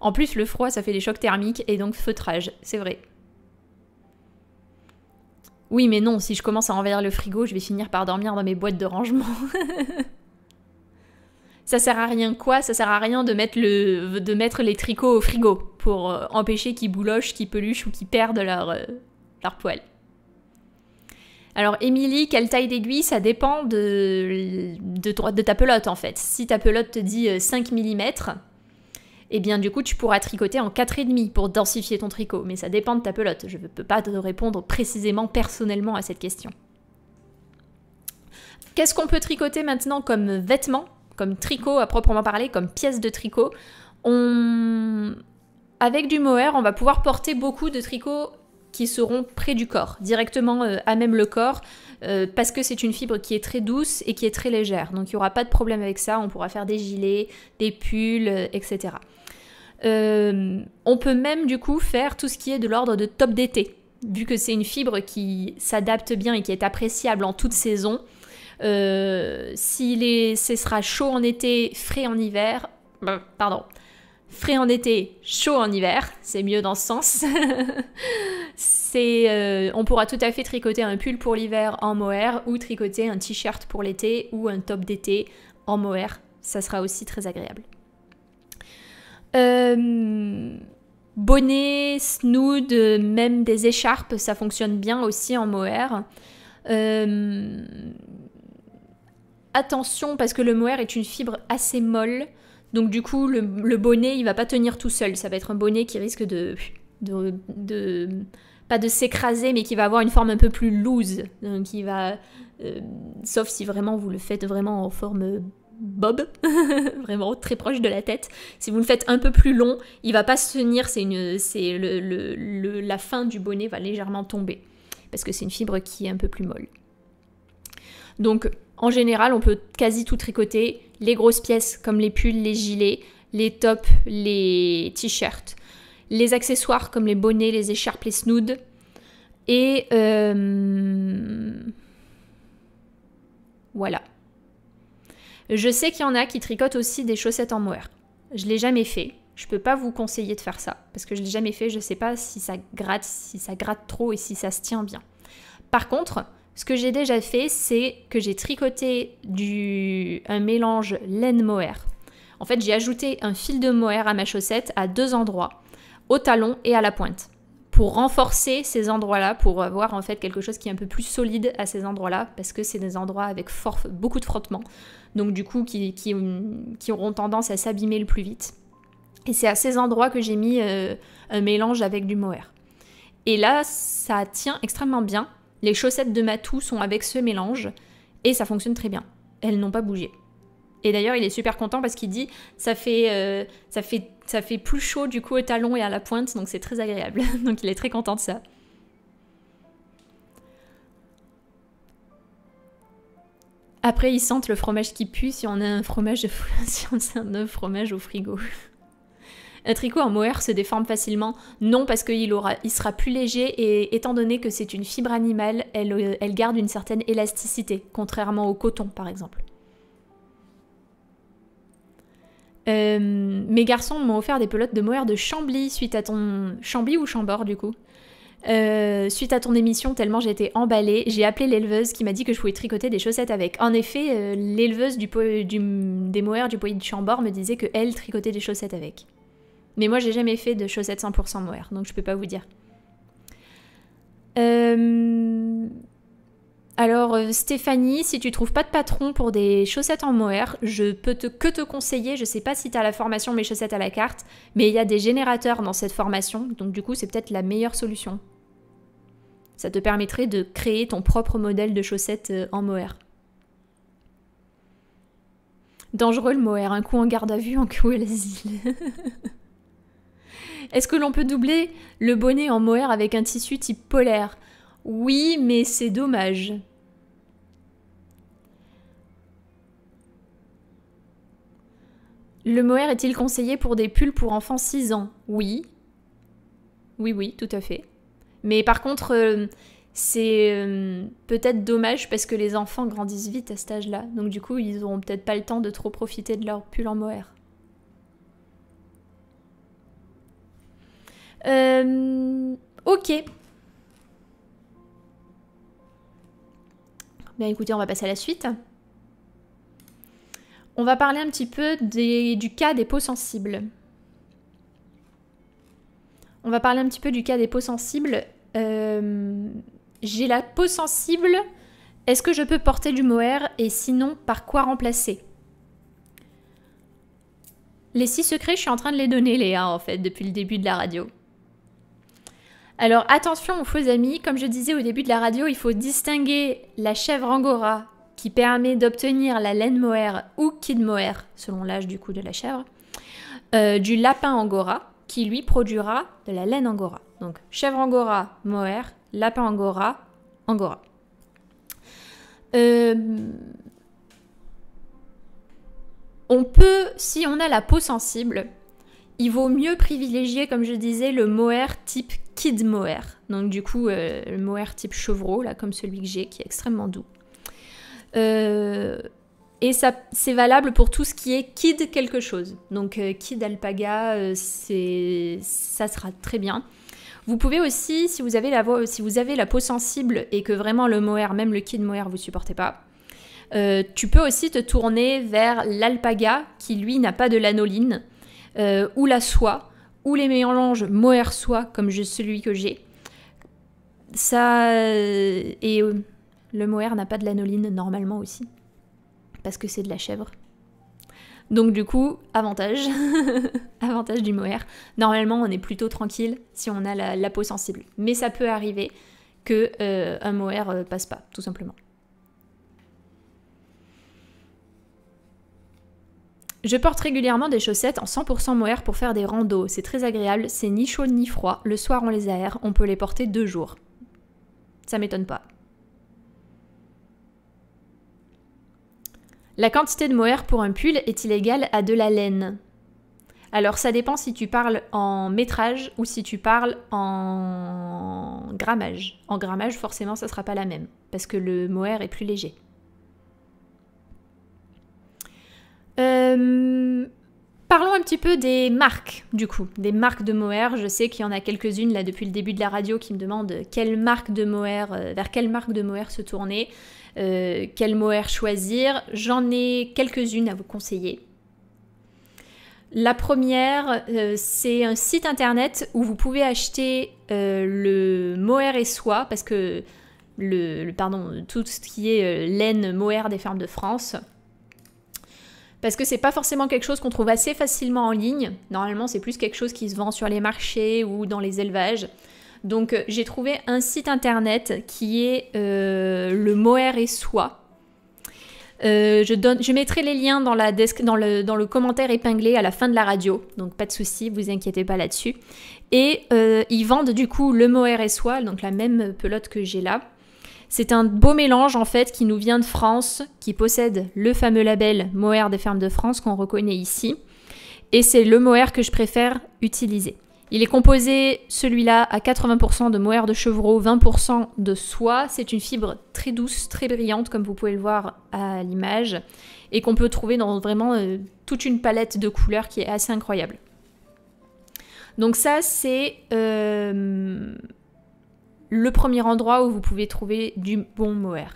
en plus, le froid, ça fait des chocs thermiques et donc feutrage, c'est vrai. Oui, mais non, si je commence à envahir le frigo, je vais finir par dormir dans mes boîtes de rangement. (laughs) ça sert à rien quoi Ça sert à rien de mettre, le, de mettre les tricots au frigo pour euh, empêcher qu'ils boulochent, qu'ils peluchent ou qu'ils perdent leur, euh, leur poêle. Alors, Émilie, quelle taille d'aiguille Ça dépend de, de, de, ta pelote en fait. Si ta pelote te dit 5 euh, mm, et eh bien du coup tu pourras tricoter en 4,5 pour densifier ton tricot, mais ça dépend de ta pelote, je ne peux pas te répondre précisément personnellement à cette question. Qu'est-ce qu'on peut tricoter maintenant comme vêtement, comme tricot à proprement parler, comme pièce de tricot Avec du mohair, on va pouvoir porter beaucoup de tricots qui seront près du corps, directement euh, à même le corps, euh, parce que c'est une fibre qui est très douce et qui est très légère. Donc il n'y aura pas de problème avec ça, on pourra faire des gilets, des pulls, euh, etc. Euh, on peut même du coup faire tout ce qui est de l'ordre de top d'été, vu que c'est une fibre qui s'adapte bien et qui est appréciable en toute saison. Euh, S'il ce sera chaud en été, frais en hiver. Bah, pardon. Frais en été, chaud en hiver, c'est mieux dans ce sens. (laughs) Euh, on pourra tout à fait tricoter un pull pour l'hiver en mohair ou tricoter un t-shirt pour l'été ou un top d'été en mohair. Ça sera aussi très agréable. Euh, bonnet, snood, même des écharpes, ça fonctionne bien aussi en mohair. Euh, attention parce que le mohair est une fibre assez molle, donc du coup le, bonnet il va pas tenir tout seul, ça va être un bonnet qui risque de, pas de s'écraser mais qui va avoir une forme un peu plus loose, qui va euh, sauf si vraiment vous le faites vraiment en forme bob, (laughs) vraiment très proche de la tête. Si vous le faites un peu plus long, il va pas se tenir, c'est une, c'est le, la fin du bonnet va légèrement tomber parce que c'est une fibre qui est un peu plus molle. Donc en général, on peut quasi tout tricoter, les grosses pièces comme les pulls, les gilets, les tops, les t-shirts, les accessoires comme les bonnets, les écharpes, les snoods et euh, voilà. Je sais qu'il y en a qui tricotent aussi des chaussettes en mohair. Je l'ai jamais fait. Je peux pas vous conseiller de faire ça parce que je l'ai jamais fait. Je sais pas si ça gratte, si ça gratte trop et si ça se tient bien. Par contre, ce que j'ai déjà fait, c'est que j'ai tricoté du un mélange laine mohair. En fait, j'ai ajouté un fil de mohair à ma chaussette à deux endroits, au talon et à la pointe pour renforcer ces endroits-là, pour avoir en fait quelque chose qui est un peu plus solide à ces endroits-là, parce que c'est des endroits avec beaucoup de frottement, donc du coup mm, qui, auront tendance à s'abîmer le plus vite. Et c'est à ces endroits que j'ai mis euh, un mélange avec du mohair. Et là, ça tient extrêmement bien. Les chaussettes de Matou sont avec ce mélange et ça fonctionne très bien. Elles n'ont pas bougé. Et d'ailleurs, il est super content parce qu'il dit ça fait, euh, ça fait ça fait plus chaud du coup au talon et à la pointe, donc c'est très agréable. (laughs) donc il est très content de ça. Après, il sentent le fromage qui pue si on a un fromage, (laughs) si fromage au frigo. (laughs) Un tricot en mohair se déforme facilement Non, parce qu'il il sera plus léger et étant donné que c'est une fibre animale, elle euh, garde une certaine élasticité, contrairement au coton par exemple. Euh, mes garçons m'ont offert des pelotes de mohair de Chambly suite à ton. Chambly ou Chambord du coup euh, suite à ton émission, tellement j'étais emballée, j'ai appelé l'éleveuse qui m'a dit que je pouvais tricoter des chaussettes avec. En effet, euh, l'éleveuse du, des mohair du pays de Chambord me disait que elle tricotait des chaussettes avec. Mais moi, j'ai jamais fait de chaussettes 100% mohair, donc je peux pas vous dire. Euh... Alors euh, Stéphanie, si tu trouves pas de patron pour des chaussettes en mohair, je peux te, que te conseiller, je sais pas si tu as la formation mes chaussettes à la carte, mais il y a des générateurs dans cette formation, donc du coup c'est peut-être la meilleure solution. Ça te permettrait de créer ton propre modèle de chaussettes euh, en mohair. Dangereux le mohair, un coup en garde à vue, un coup à l'asile. (laughs) Est-ce que l'on peut doubler le bonnet en mohair avec un tissu type polaire Oui, mais c'est dommage. Le mohair est-il conseillé pour des pulls pour enfants 6 ans Oui. Oui, oui, tout à fait. Mais par contre, euh, c'est euh, peut-être dommage parce que les enfants grandissent vite à cet âge-là. Donc du coup, ils n'auront peut-être pas le temps de trop profiter de leur pull en mohair. Euh, ok. Bien écoutez, on va passer à la suite. On va parler un petit peu du cas des peaux sensibles. On va parler un petit peu du cas des peaux sensibles. Euh, j'ai la peau sensible. Est-ce que je peux porter du mohair et sinon par quoi remplacer Les six secrets, je suis en train de les donner Léa en fait depuis le début de la radio. Alors attention aux faux amis, comme je disais au début de la radio, il faut distinguer la chèvre angora qui permet d'obtenir la laine mohair ou kid mohair, selon l'âge du cou de la chèvre, euh, du lapin angora, qui lui produira de la laine angora. Donc chèvre angora, mohair, lapin angora, angora. Euh, on peut, si on a la peau sensible, il vaut mieux privilégier, comme je disais, le mohair type kid mohair. Donc du coup, euh, le mohair type chevreau, là, comme celui que j'ai, qui est extrêmement doux. Euh, et ça, c'est valable pour tout ce qui est kid quelque chose. Donc euh, kid alpaga, euh, c'est, ça sera très bien. Vous pouvez aussi, si vous, avez la si vous avez la peau sensible et que vraiment le mohair, même le kid mohair, vous supportez pas, tu peux aussi te tourner vers l'alpaga qui lui n'a pas de lanoline, ou la soie, ou les mélanges mohair soie comme je, celui que j'ai. Ça et le mohair n'a pas de l'anoline normalement aussi, parce que c'est de la chèvre. Donc du coup, avantage, (laughs) avantage du mohair. Normalement, on est plutôt tranquille si on a la, peau sensible, mais ça peut arriver que euh, un mohair euh, passe pas, tout simplement. Je porte régulièrement des chaussettes en 100% mohair pour faire des randos. C'est très agréable, c'est ni chaud ni froid. Le soir, on les aère, on peut les porter deux jours. Ça m'étonne pas. La quantité de mohair pour un pull est il égale à de la laine. Alors ça dépend si tu parles en métrage ou si tu parles en grammage. En grammage, forcément, ça sera pas la même, parce que le mohair est plus léger. Euh, parlons un petit peu des marques, du coup, des marques de mohair. Je sais qu'il y en a quelques-unes là depuis le début de la radio qui me demandent quelle marque de mohair, euh, vers quelle marque de mohair se tourner. Euh, quel mohair choisir. J'en ai quelques-unes à vous conseiller. La première, euh, c'est un site internet où vous pouvez acheter euh, le mohair et soie, parce que pardon, tout ce qui est laine mohair des fermes de France. Parce que c'est pas forcément quelque chose qu'on trouve assez facilement en ligne. Normalement, c'est plus quelque chose qui se vend sur les marchés ou dans les élevages. Donc euh, j'ai trouvé un site internet qui est euh, le Moer et soie. Euh, je, mettrai les liens dans, le, commentaire épinglé à la fin de la radio, donc pas de souci, vous inquiétez pas là-dessus. Et ils vendent du coup le mohair et soie, donc la même pelote que j'ai là. C'est un beau mélange en fait qui nous vient de France, qui possède le fameux label Mohair des fermes de France qu'on reconnaît ici. Et c'est le mohair que je préfère utiliser. Il est composé, celui-là, à 80% de mohair de chevreau, 20% de soie. C'est une fibre très douce, très brillante, comme vous pouvez le voir à l'image, et qu'on peut trouver dans vraiment euh, toute une palette de couleurs qui est assez incroyable. Donc ça, c'est euh, le premier endroit où vous pouvez trouver du bon mohair.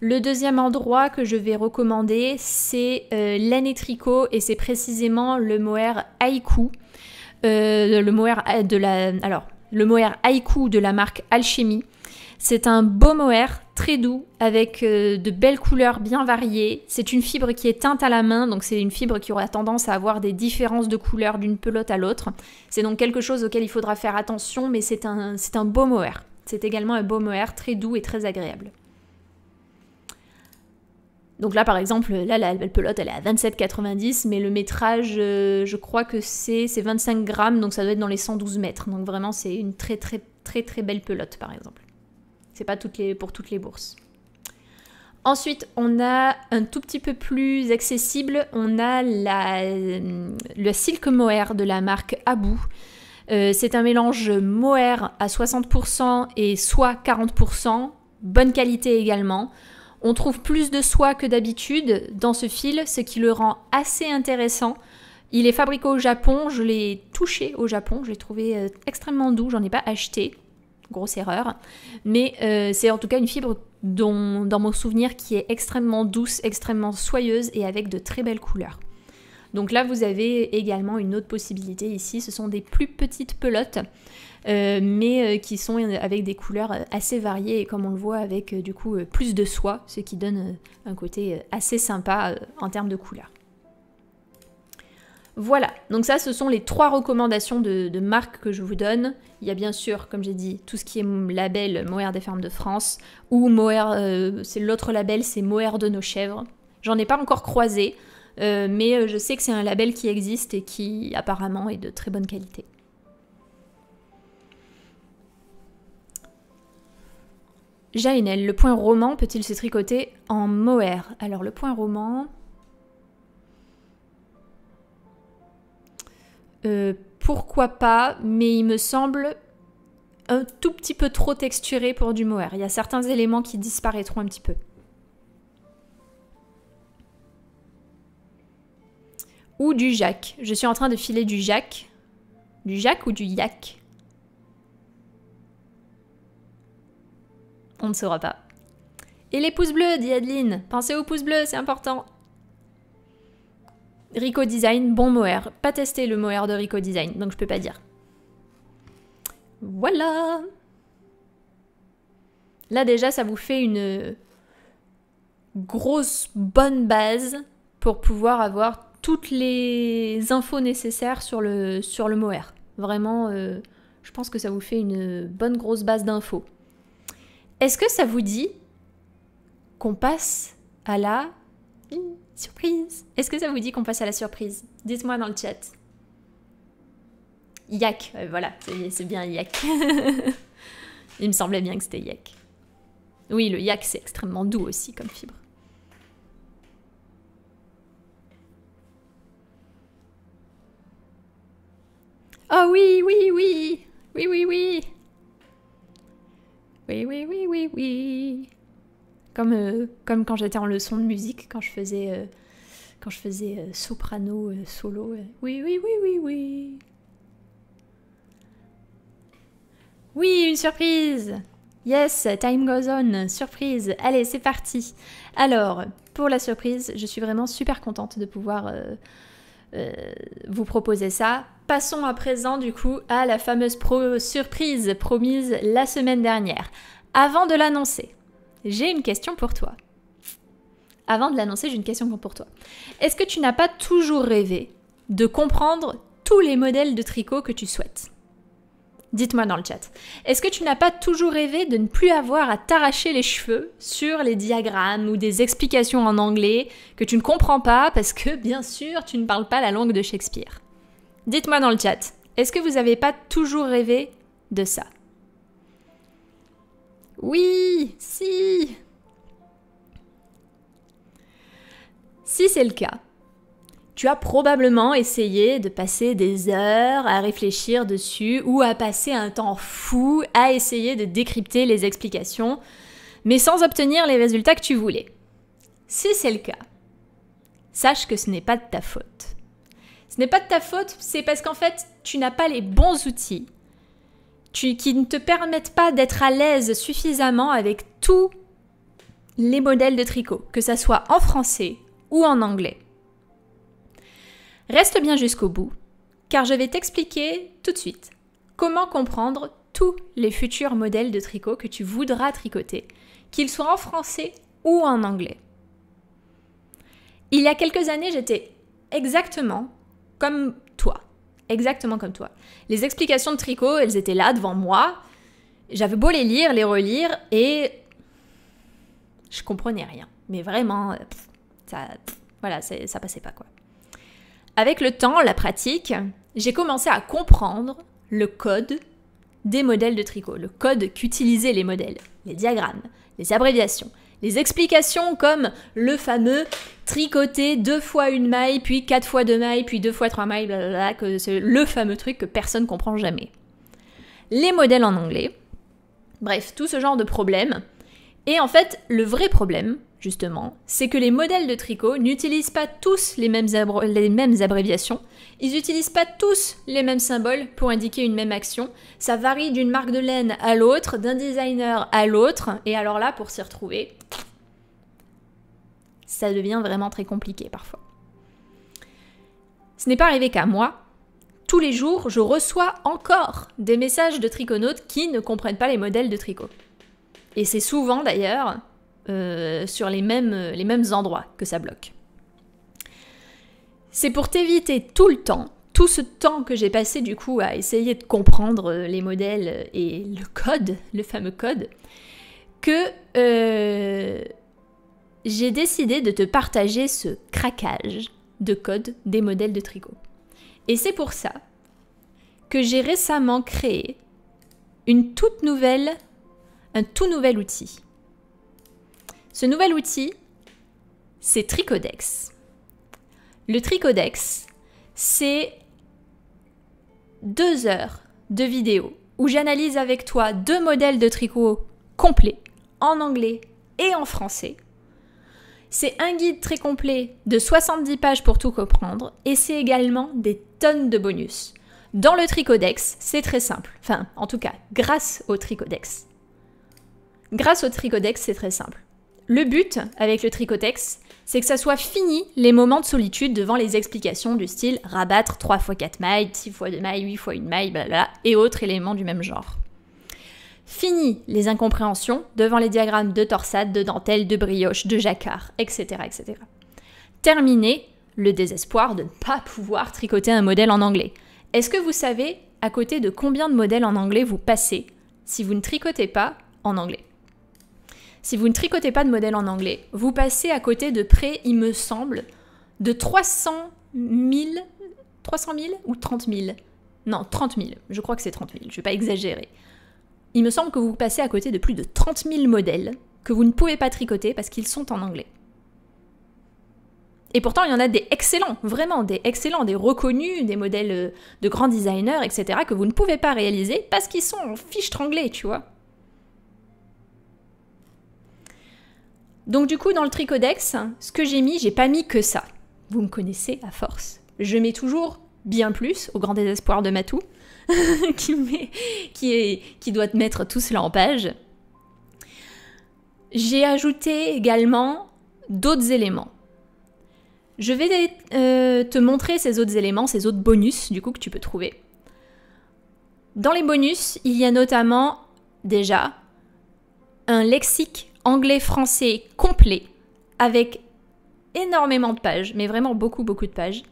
Le deuxième endroit que je vais recommander, c'est euh, l'année tricot et c'est précisément le mohair haïku. Euh, le mohair de la, alors, le haïku de la marque Alchimie. C'est un beau mohair très doux avec euh, de belles couleurs bien variées. C'est une fibre qui est teinte à la main, donc c'est une fibre qui aura tendance à avoir des différences de couleurs d'une pelote à l'autre. C'est donc quelque chose auquel il faudra faire attention, mais c'est un, un beau mohair. C'est également un beau mohair très doux et très agréable. Donc là, par exemple, là, la belle pelote, elle est à 27,90, mais le métrage, euh, je crois que c'est 25 grammes, donc ça doit être dans les 112 mètres. Donc vraiment, c'est une très très très très belle pelote, par exemple. C'est pas pour toutes les bourses. Ensuite, on a un tout petit peu plus accessible, on a euh, le Silk Mohair de la marque Abou. Euh, c'est un mélange mohair à 60% et soie 40%, bonne qualité également. On trouve plus de soie que d'habitude dans ce fil, ce qui le rend assez intéressant. Il est fabriqué au Japon, je l'ai touché au Japon, je l'ai trouvé euh, extrêmement doux, j'en ai pas acheté, grosse erreur. Mais euh, c'est en tout cas une fibre dont, dans mon souvenir qui est extrêmement douce, extrêmement soyeuse et avec de très belles couleurs. Donc là, vous avez également une autre possibilité ici, ce sont des plus petites pelotes. Euh, mais euh, qui sont euh, avec des couleurs assez variées et comme on le voit avec du coup plus de soie, ce qui donne un côté assez sympa en termes de couleurs. Voilà, donc ça ce sont les trois recommandations de, de, marques que je vous donne. Il y a bien sûr, comme j'ai dit, tout ce qui est label Moher des fermes de France, ou Moher, c'est l'autre label, c'est Moher de nos chèvres. J'en ai pas encore croisé, mais je sais que c'est un label qui existe et qui apparemment est de très bonne qualité. Jaénel, le point roman peut-il se tricoter en mohair Alors le point roman... Euh, pourquoi pas, mais il me semble un tout petit peu trop texturé pour du mohair. Il y a certains éléments qui disparaîtront un petit peu. Ou du jac? Je suis en train de filer du jac, Du jac ou du yak On ne saura pas. Et les pouces bleus, dit Adeline. Pensez aux pouces bleus, c'est important. Rico Design, bon mohair. Pas testé le mohair de Rico Design, donc je peux pas dire. Voilà Là déjà, ça vous fait une grosse bonne base pour pouvoir avoir toutes les infos nécessaires sur le, sur le mohair. Vraiment, euh, je pense que ça vous fait une bonne grosse base d'infos. Est-ce que ça vous dit qu'on passe à la surprise Est-ce que ça vous dit qu'on passe à la surprise Dites-moi dans le chat. Yak, euh, voilà, c'est bien yak. (laughs) Il me semblait bien que c'était yak. Oui, le yak, c'est extrêmement doux aussi comme fibre. Oh oui, oui, oui Oui, oui, oui oui, oui, oui, oui, oui. Euh, comme, quand j'étais en leçon de musique, quand je faisais, euh, quand je faisais euh, soprano solo. oui, oui, oui, oui, oui. Oui, une surprise Yes, time goes on, surprise. Allez, c'est parti. Alors, pour la surprise, je suis vraiment super contente de pouvoir vous proposer ça. Passons à présent du coup à la fameuse surprise promise la semaine dernière. Avant de l'annoncer, j'ai une question pour toi. Avant de l'annoncer, j'ai une question pour toi. Est-ce que tu n'as pas toujours rêvé de comprendre tous les modèles de tricot que tu souhaites Dites-moi dans le chat. Est-ce que tu n'as pas toujours rêvé de ne plus avoir à t'arracher les cheveux sur les diagrammes ou des explications en anglais que tu ne comprends pas parce que, bien sûr, tu ne parles pas la langue de Shakespeare Dites-moi dans le chat, est-ce que vous n'avez pas toujours rêvé de ça Oui, si Si c'est le cas, tu as probablement essayé de passer des heures à réfléchir dessus ou à passer un temps fou à essayer de décrypter les explications, mais sans obtenir les résultats que tu voulais. Si c'est le cas, sache que ce n'est pas de ta faute n'est pas de ta faute, c'est parce qu'en fait, tu n'as pas les bons outils qui ne te permettent pas d'être à l'aise suffisamment avec tous les modèles de tricot, que ça soit en français ou en anglais. Reste bien jusqu'au bout, car je vais t'expliquer tout de suite comment comprendre tous les futurs modèles de tricot que tu voudras tricoter, qu'ils soient en français ou en anglais. Il y a quelques années, j'étais exactement comme toi, exactement comme toi. Les explications de tricot, elles étaient là devant moi. J'avais beau les lire, les relire, et je comprenais rien. Mais vraiment, euh, ça, voilà, ça passait pas quoi. Avec le temps, la pratique, j'ai commencé à comprendre le code des modèles de tricot, le code qu'utilisaient les modèles, les diagrammes, les abréviations, les explications comme le fameux tricoter deux fois une maille, puis quatre fois deux mailles, puis deux fois trois mailles, blablabla, que c'est le fameux truc que personne comprend jamais. Les modèles en anglais. Bref, tout ce genre de problème. Et en fait, le vrai problème, justement, c'est que les modèles de tricot n'utilisent pas tous les mêmes, les mêmes abréviations, ils n'utilisent pas tous les mêmes symboles pour indiquer une même action, ça varie d'une marque de laine à l'autre, d'un designer à l'autre, et alors là, pour s'y retrouver, ça devient vraiment très compliqué parfois. Ce n'est pas arrivé qu'à moi. Tous les jours, je reçois encore des messages de triconautes qui ne comprennent pas les modèles de tricot. Et c'est souvent d'ailleurs euh, sur les mêmes, les mêmes endroits que ça bloque. C'est pour t'éviter tout le temps, tout ce temps que j'ai passé du coup à essayer de comprendre les modèles et le code, le fameux code, que euh, j'ai décidé de te partager ce craquage de code des modèles de tricot. Et c'est pour ça que j'ai récemment créé une toute nouvelle, un tout nouvel outil. Ce nouvel outil, c'est Tricodex. Le Tricodex, c'est deux heures de vidéo où j'analyse avec toi deux modèles de tricot complets en anglais et en français c'est un guide très complet de 70 pages pour tout comprendre et c'est également des tonnes de bonus. Dans le Tricodex, c'est très simple. Enfin, en tout cas, grâce au Tricodex. Grâce au Tricodex, c'est très simple. Le but avec le Tricodex, c'est que ça soit fini les moments de solitude devant les explications du style rabattre 3 x 4 mailles, 6 x 2 mailles, 8 x 1 maille, blablabla, et autres éléments du même genre. Fini les incompréhensions devant les diagrammes de torsades, de dentelle, de brioche, de jacquard, etc. etc. Terminé le désespoir de ne pas pouvoir tricoter un modèle en anglais. Est-ce que vous savez à côté de combien de modèles en anglais vous passez si vous ne tricotez pas en anglais Si vous ne tricotez pas de modèles en anglais, vous passez à côté de près, il me semble, de 300 000, 300 000 ou 30 000 Non, 30 000. Je crois que c'est 30 000. Je ne vais pas exagérer il me semble que vous passez à côté de plus de 30 000 modèles que vous ne pouvez pas tricoter parce qu'ils sont en anglais. Et pourtant, il y en a des excellents, vraiment des excellents, des reconnus, des modèles euh, de grands designers, etc., que vous ne pouvez pas réaliser parce qu'ils sont en fiche anglais, tu vois. Donc du coup, dans le tricodex, ce que j'ai mis, j'ai pas mis que ça. Vous me connaissez à force. Je mets toujours bien plus au grand désespoir de Matou. (laughs) qui, doit te mettre tout cela en page. J'ai ajouté également d'autres éléments. Je vais euh, te montrer ces autres éléments, ces autres bonus du coup que tu peux trouver. Dans les bonus, il y a notamment déjà un lexique anglais-français complet avec énormément de pages, mais vraiment beaucoup beaucoup de pages,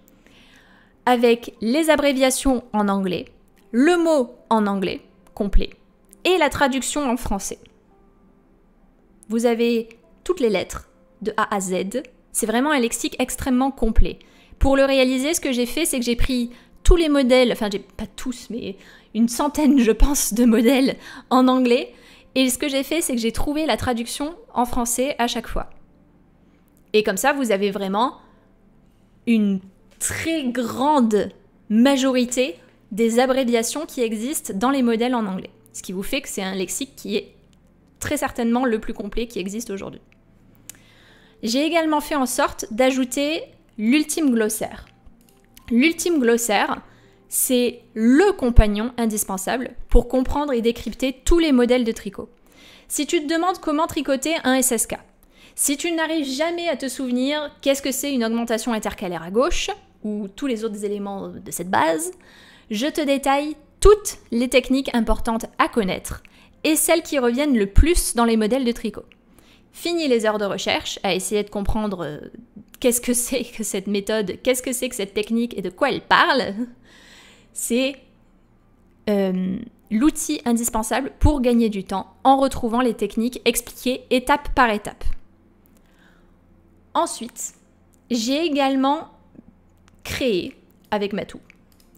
avec les abréviations en anglais, le mot en anglais complet et la traduction en français. Vous avez toutes les lettres de A à Z. C'est vraiment un lexique extrêmement complet. Pour le réaliser, ce que j'ai fait, c'est que j'ai pris tous les modèles, enfin pas tous, mais une centaine, je pense, de modèles en anglais. Et ce que j'ai fait, c'est que j'ai trouvé la traduction en français à chaque fois. Et comme ça, vous avez vraiment une très grande majorité des abréviations qui existent dans les modèles en anglais. Ce qui vous fait que c'est un lexique qui est très certainement le plus complet qui existe aujourd'hui. J'ai également fait en sorte d'ajouter l'ultime glossaire. L'ultime glossaire, c'est le compagnon indispensable pour comprendre et décrypter tous les modèles de tricot. Si tu te demandes comment tricoter un SSK, si tu n'arrives jamais à te souvenir qu'est-ce que c'est une augmentation intercalaire à gauche, ou tous les autres éléments de cette base, je te détaille toutes les techniques importantes à connaître et celles qui reviennent le plus dans les modèles de tricot. Fini les heures de recherche, à essayer de comprendre euh, qu'est-ce que c'est que cette méthode, qu'est-ce que c'est que cette technique et de quoi elle parle. C'est euh, l'outil indispensable pour gagner du temps en retrouvant les techniques expliquées étape par étape. Ensuite, j'ai également créé avec Matou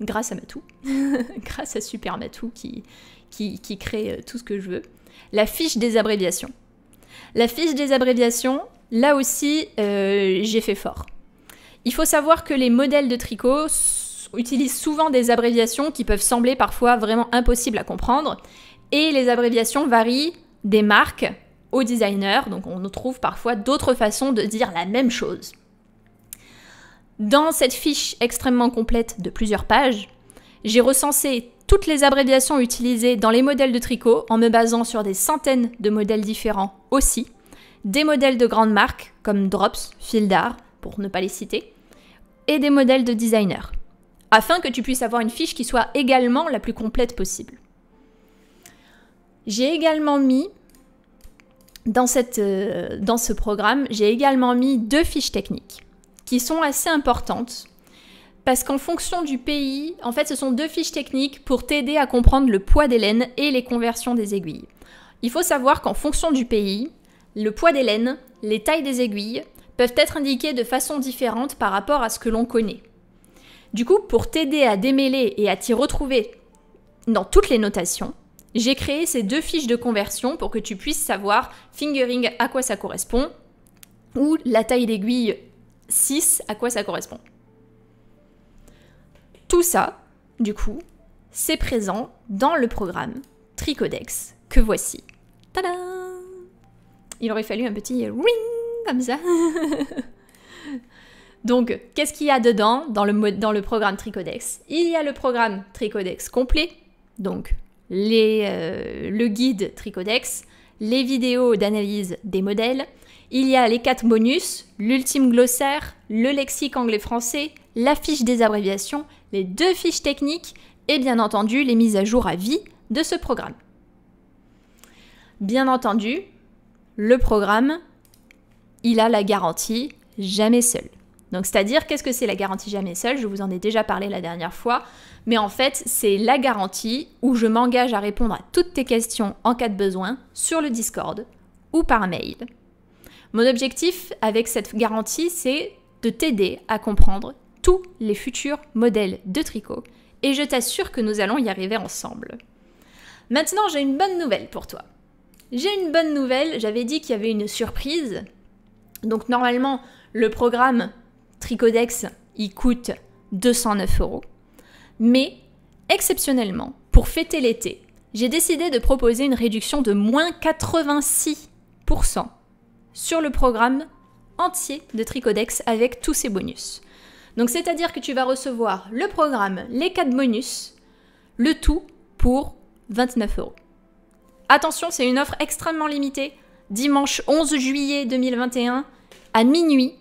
grâce à Matou, (laughs) grâce à Super Matou qui, qui, crée euh, tout ce que je veux. La fiche des abréviations. La fiche des abréviations, là aussi, euh, j'ai fait fort. Il faut savoir que les modèles de tricot utilisent souvent des abréviations qui peuvent sembler parfois vraiment impossibles à comprendre, et les abréviations varient des marques aux designer, donc on trouve parfois d'autres façons de dire la même chose. Dans cette fiche extrêmement complète de plusieurs pages, j'ai recensé toutes les abréviations utilisées dans les modèles de tricot en me basant sur des centaines de modèles différents aussi, des modèles de grandes marques comme Drops, Fil pour ne pas les citer, et des modèles de designers, afin que tu puisses avoir une fiche qui soit également la plus complète possible. J'ai également mis, dans, cette, euh, dans ce programme, j'ai également mis deux fiches techniques qui sont assez importantes parce qu'en fonction du pays, en fait, ce sont deux fiches techniques pour t'aider à comprendre le poids des laines et les conversions des aiguilles. Il faut savoir qu'en fonction du pays, le poids des laines, les tailles des aiguilles peuvent être indiquées de façon différente par rapport à ce que l'on connaît. Du coup, pour t'aider à démêler et à t'y retrouver dans toutes les notations, j'ai créé ces deux fiches de conversion pour que tu puisses savoir fingering à quoi ça correspond, ou la taille d'aiguille 6, à quoi ça correspond. Tout ça, du coup, c'est présent dans le programme Tricodex que voici. Tada Il aurait fallu un petit ring comme ça. (laughs) Donc, qu'est-ce qu'il y a dedans dans le, dans le programme Tricodex Il y a le programme Tricodex complet, donc euh, le guide Tricodex, les vidéos d'analyse des modèles, il y a les quatre bonus, l'ultime glossaire, le lexique anglais-français, la fiche des abréviations, les deux fiches techniques et bien entendu les mises à jour à vie de ce programme. Bien entendu, le programme, il a la garantie jamais seul. Donc c'est-à-dire qu'est-ce que c'est la garantie jamais seul Je vous en ai déjà parlé la dernière fois, mais en fait c'est la garantie où je m'engage à répondre à toutes tes questions en cas de besoin sur le Discord ou par mail mon objectif avec cette garantie, c'est de t'aider à comprendre tous les futurs modèles de tricot et je t'assure que nous allons y arriver ensemble. Maintenant, j'ai une bonne nouvelle pour toi. J'ai une bonne nouvelle, j'avais dit qu'il y avait une surprise. Donc normalement, le programme Tricodex, il coûte 209 euros. Mais, exceptionnellement, pour fêter l'été, j'ai décidé de proposer une réduction de moins 86% sur le programme entier de Tricodex avec tous ses bonus. Donc c'est-à-dire que tu vas recevoir le programme, les 4 bonus, le tout pour 29 euros. Attention, c'est une offre extrêmement limitée. Dimanche 11 juillet 2021, à minuit,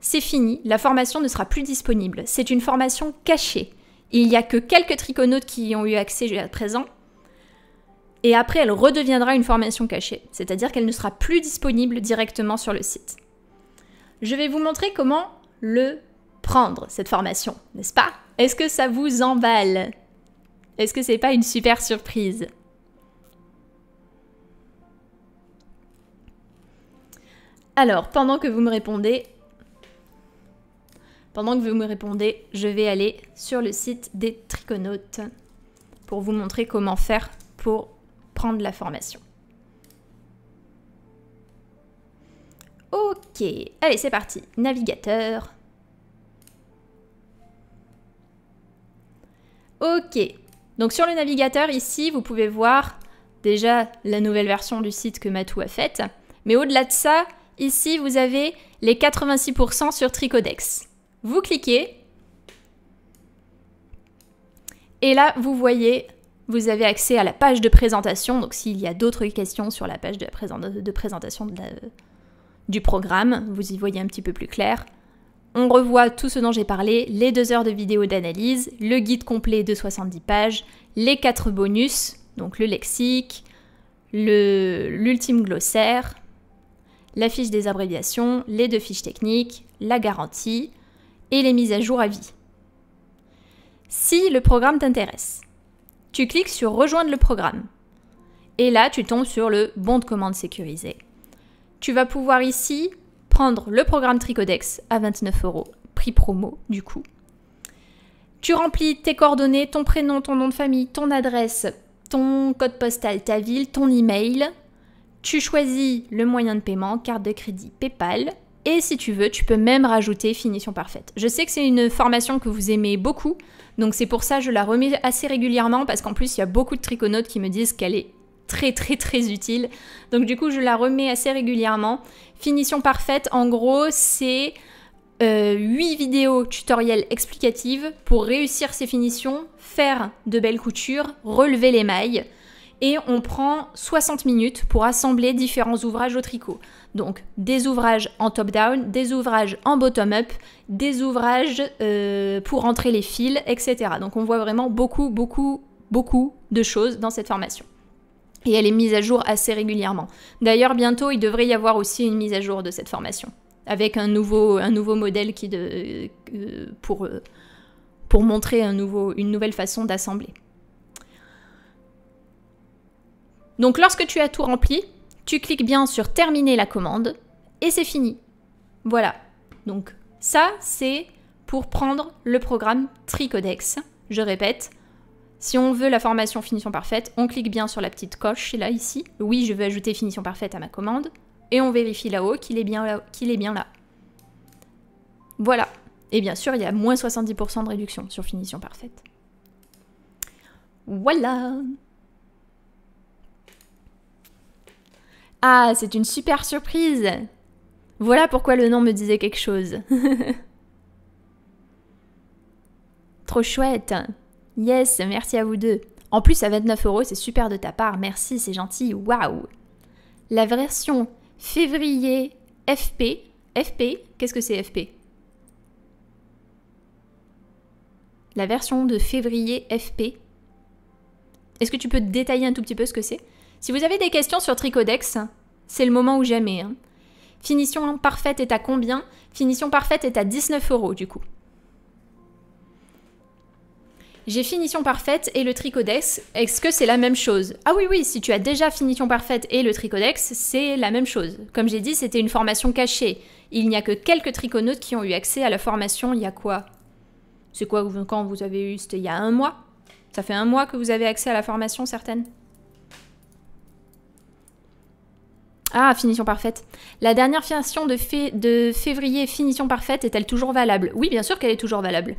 c'est fini, la formation ne sera plus disponible. C'est une formation cachée. Il n'y a que quelques triconautes qui y ont eu accès jusqu'à présent, et après elle redeviendra une formation cachée, c'est-à-dire qu'elle ne sera plus disponible directement sur le site. Je vais vous montrer comment le prendre, cette formation, n'est-ce pas Est-ce que ça vous emballe Est-ce que c'est pas une super surprise Alors, pendant que vous me répondez, pendant que vous me répondez, je vais aller sur le site des Triconautes pour vous montrer comment faire pour prendre la formation. Ok, allez c'est parti, navigateur. Ok, donc sur le navigateur ici, vous pouvez voir déjà la nouvelle version du site que Matou a faite, mais au-delà de ça, ici vous avez les 86% sur Tricodex. Vous cliquez, et là vous voyez vous avez accès à la page de présentation, donc s'il y a d'autres questions sur la page de, présentation du programme, vous y voyez un petit peu plus clair. On revoit tout ce dont j'ai parlé, les deux heures de vidéo d'analyse, le guide complet de 70 pages, les quatre bonus, donc le lexique, l'ultime glossaire, la fiche des abréviations, les deux fiches techniques, la garantie et les mises à jour à vie. Si le programme t'intéresse, tu cliques sur Rejoindre le programme. Et là, tu tombes sur le bon de commande sécurisé. Tu vas pouvoir ici prendre le programme Tricodex à 29 euros, prix promo du coup. Tu remplis tes coordonnées, ton prénom, ton nom de famille, ton adresse, ton code postal, ta ville, ton email. Tu choisis le moyen de paiement, carte de crédit, PayPal. Et si tu veux, tu peux même rajouter finition parfaite. Je sais que c'est une formation que vous aimez beaucoup donc c'est pour ça je la remets assez régulièrement parce qu'en plus il y a beaucoup de triconautes qui me disent qu'elle est très très très utile. Donc du coup je la remets assez régulièrement. Finition parfaite en gros c'est 8 euh, vidéos tutoriels explicatives pour réussir ces finitions, faire de belles coutures, relever les mailles et on prend 60 minutes pour assembler différents ouvrages au tricot. Donc des ouvrages en top-down, des ouvrages en bottom-up, des ouvrages euh, pour entrer les fils, etc. Donc on voit vraiment beaucoup, beaucoup, beaucoup de choses dans cette formation. Et elle est mise à jour assez régulièrement. D'ailleurs, bientôt, il devrait y avoir aussi une mise à jour de cette formation, avec un nouveau, un nouveau modèle qui de, euh, pour, euh, pour montrer nouveau, une nouvelle façon d'assembler. Donc lorsque tu as tout rempli, tu cliques bien sur terminer la commande et c'est fini. Voilà. Donc ça, c'est pour prendre le programme Tricodex. Je répète, si on veut la formation finition parfaite, on clique bien sur la petite coche là ici. Oui, je veux ajouter finition parfaite à ma commande. Et on vérifie là-haut qu'il est, bien là qu'il est bien là. Voilà. Et bien sûr, il y a moins 70% de réduction sur finition parfaite. Voilà Ah, c'est une super surprise Voilà pourquoi le nom me disait quelque chose. (laughs) Trop chouette Yes, merci à vous deux. En plus, à 29 euros, c'est super de ta part. Merci, c'est gentil. Waouh La version février FP. FP, qu'est-ce que c'est FP La version de février FP. Est-ce que tu peux détailler un tout petit peu ce que c'est si vous avez des questions sur Tricodex, c'est le moment ou jamais. Hein. Finition parfaite est à combien Finition parfaite est à 19 euros du coup. J'ai finition parfaite et le tricodex. Est-ce que c'est la même chose Ah oui, oui, si tu as déjà finition parfaite et le tricodex, c'est la même chose. Comme j'ai dit, c'était une formation cachée. Il n'y a que quelques triconautes qui ont eu accès à la formation il y a quoi C'est quoi quand vous avez eu C'était il y a un mois Ça fait un mois que vous avez accès à la formation, certaine Ah, finition parfaite. La dernière finition de, de février, finition parfaite, est-elle toujours valable Oui, bien sûr qu'elle est toujours valable.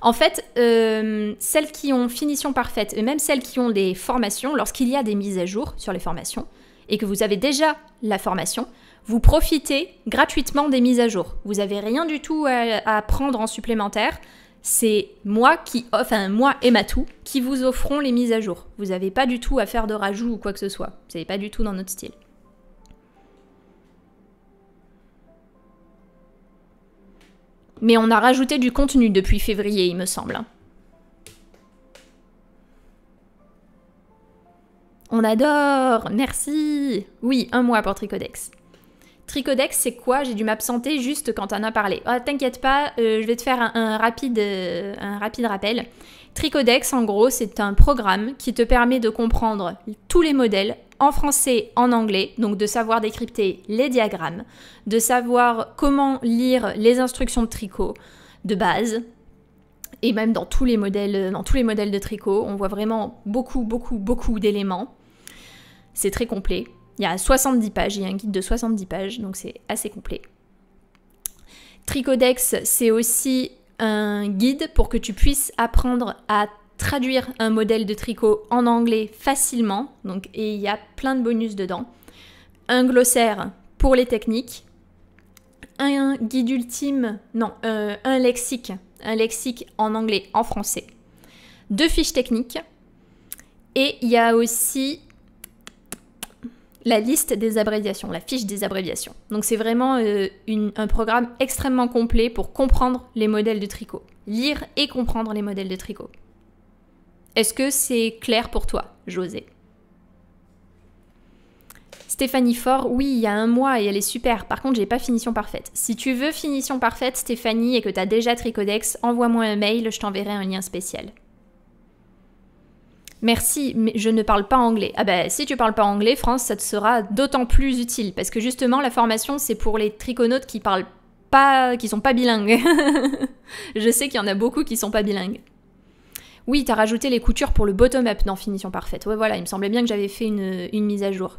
En fait, euh, celles qui ont finition parfaite, et même celles qui ont des formations, lorsqu'il y a des mises à jour sur les formations, et que vous avez déjà la formation, vous profitez gratuitement des mises à jour. Vous n'avez rien du tout à, prendre en supplémentaire. C'est moi qui, enfin moi et Matou, qui vous offrons les mises à jour. Vous n'avez pas du tout à faire de rajout ou quoi que ce soit. Vous n'avez pas du tout dans notre style. Mais on a rajouté du contenu depuis février, il me semble. On adore Merci Oui, un mois pour Tricodex. Tricodex, c'est quoi J'ai dû m'absenter juste quand on a parlé. Oh, t'inquiète pas, euh, je vais te faire un, rapide, euh, un rapide rappel. Tricodex, en gros, c'est un programme qui te permet de comprendre tous les modèles en français, en anglais, donc de savoir décrypter les diagrammes, de savoir comment lire les instructions de tricot de base, et même dans tous les modèles, dans tous les modèles de tricot, on voit vraiment beaucoup, beaucoup, beaucoup d'éléments. C'est très complet. Il y a 70 pages, il y a un guide de 70 pages, donc c'est assez complet. Tricodex, c'est aussi un guide pour que tu puisses apprendre à traduire un modèle de tricot en anglais facilement, donc, et il y a plein de bonus dedans. Un glossaire pour les techniques, un guide ultime, non, euh, un lexique, un lexique en anglais, en français, deux fiches techniques, et il y a aussi la liste des abréviations, la fiche des abréviations. Donc c'est vraiment euh, un programme extrêmement complet pour comprendre les modèles de tricot, lire et comprendre les modèles de tricot. Est-ce que c'est clair pour toi, José Stéphanie Fort, oui, il y a un mois et elle est super. Par contre, j'ai pas finition parfaite. Si tu veux finition parfaite, Stéphanie, et que tu as déjà Tricodex, envoie-moi un mail, je t'enverrai un lien spécial. Merci, mais je ne parle pas anglais. Ah ben, si tu parles pas anglais, France, ça te sera d'autant plus utile parce que justement, la formation, c'est pour les triconautes qui parlent pas, qui sont pas bilingues. (laughs) je sais qu'il y en a beaucoup qui sont pas bilingues. Oui, t'as rajouté les coutures pour le bottom-up dans Finition Parfaite. Oui, voilà, il me semblait bien que j'avais fait une, mise à jour.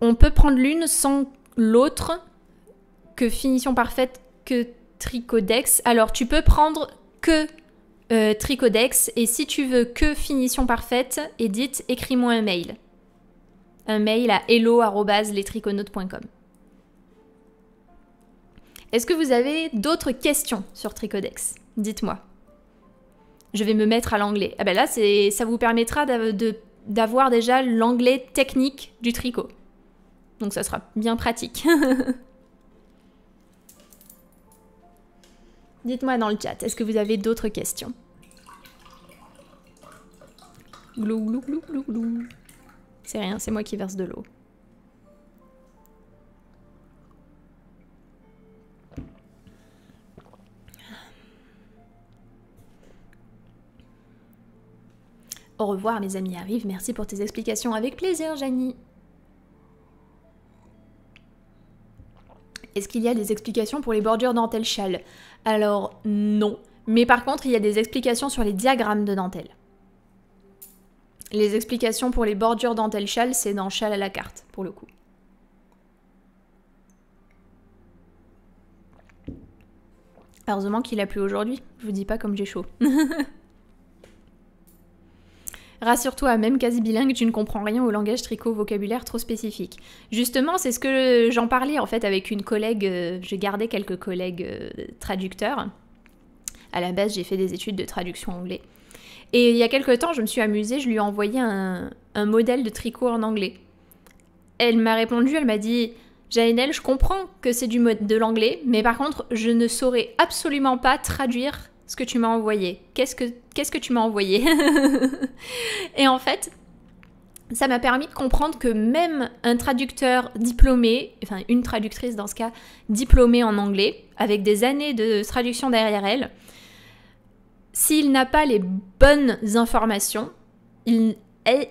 On peut prendre l'une sans l'autre que Finition Parfaite que Tricodex. Alors, tu peux prendre que euh, Tricodex. Et si tu veux que finition parfaite, Edith, écris-moi un mail. Un mail à hello-les-triconautes.com Est-ce que vous avez d'autres questions sur Tricodex Dites-moi je vais me mettre à l'anglais. Ah ben là, ça vous permettra d'avoir déjà l'anglais technique du tricot. Donc ça sera bien pratique. (laughs) Dites-moi dans le chat, est-ce que vous avez d'autres questions C'est rien, c'est moi qui verse de l'eau. Au revoir, mes amis arrivent. Merci pour tes explications. Avec plaisir, Janie. Est-ce qu'il y a des explications pour les bordures dentelles châles Alors, non. Mais par contre, il y a des explications sur les diagrammes de dentelle. Les explications pour les bordures dentelles châles, c'est dans châle à la carte, pour le coup. Heureusement qu'il a plu aujourd'hui. Je vous dis pas comme j'ai chaud. (laughs) Rassure-toi, même quasi bilingue, tu ne comprends rien au langage tricot vocabulaire trop spécifique. Justement, c'est ce que j'en parlais en fait avec une collègue, euh, j'ai gardé quelques collègues euh, traducteurs. À la base, j'ai fait des études de traduction anglais. Et il y a quelques temps, je me suis amusée, je lui ai envoyé un, modèle de tricot en anglais. Elle m'a répondu, elle m'a dit Jaenel, je comprends que c'est du mode de l'anglais, mais par contre, je ne saurais absolument pas traduire ce que tu m'as envoyé. Qu'est-ce que, qu'est-ce que tu m'as envoyé (laughs) Et en fait, ça m'a permis de comprendre que même un traducteur diplômé, enfin une traductrice dans ce cas, diplômée en anglais, avec des années de traduction derrière elle, s'il n'a pas les bonnes informations, il,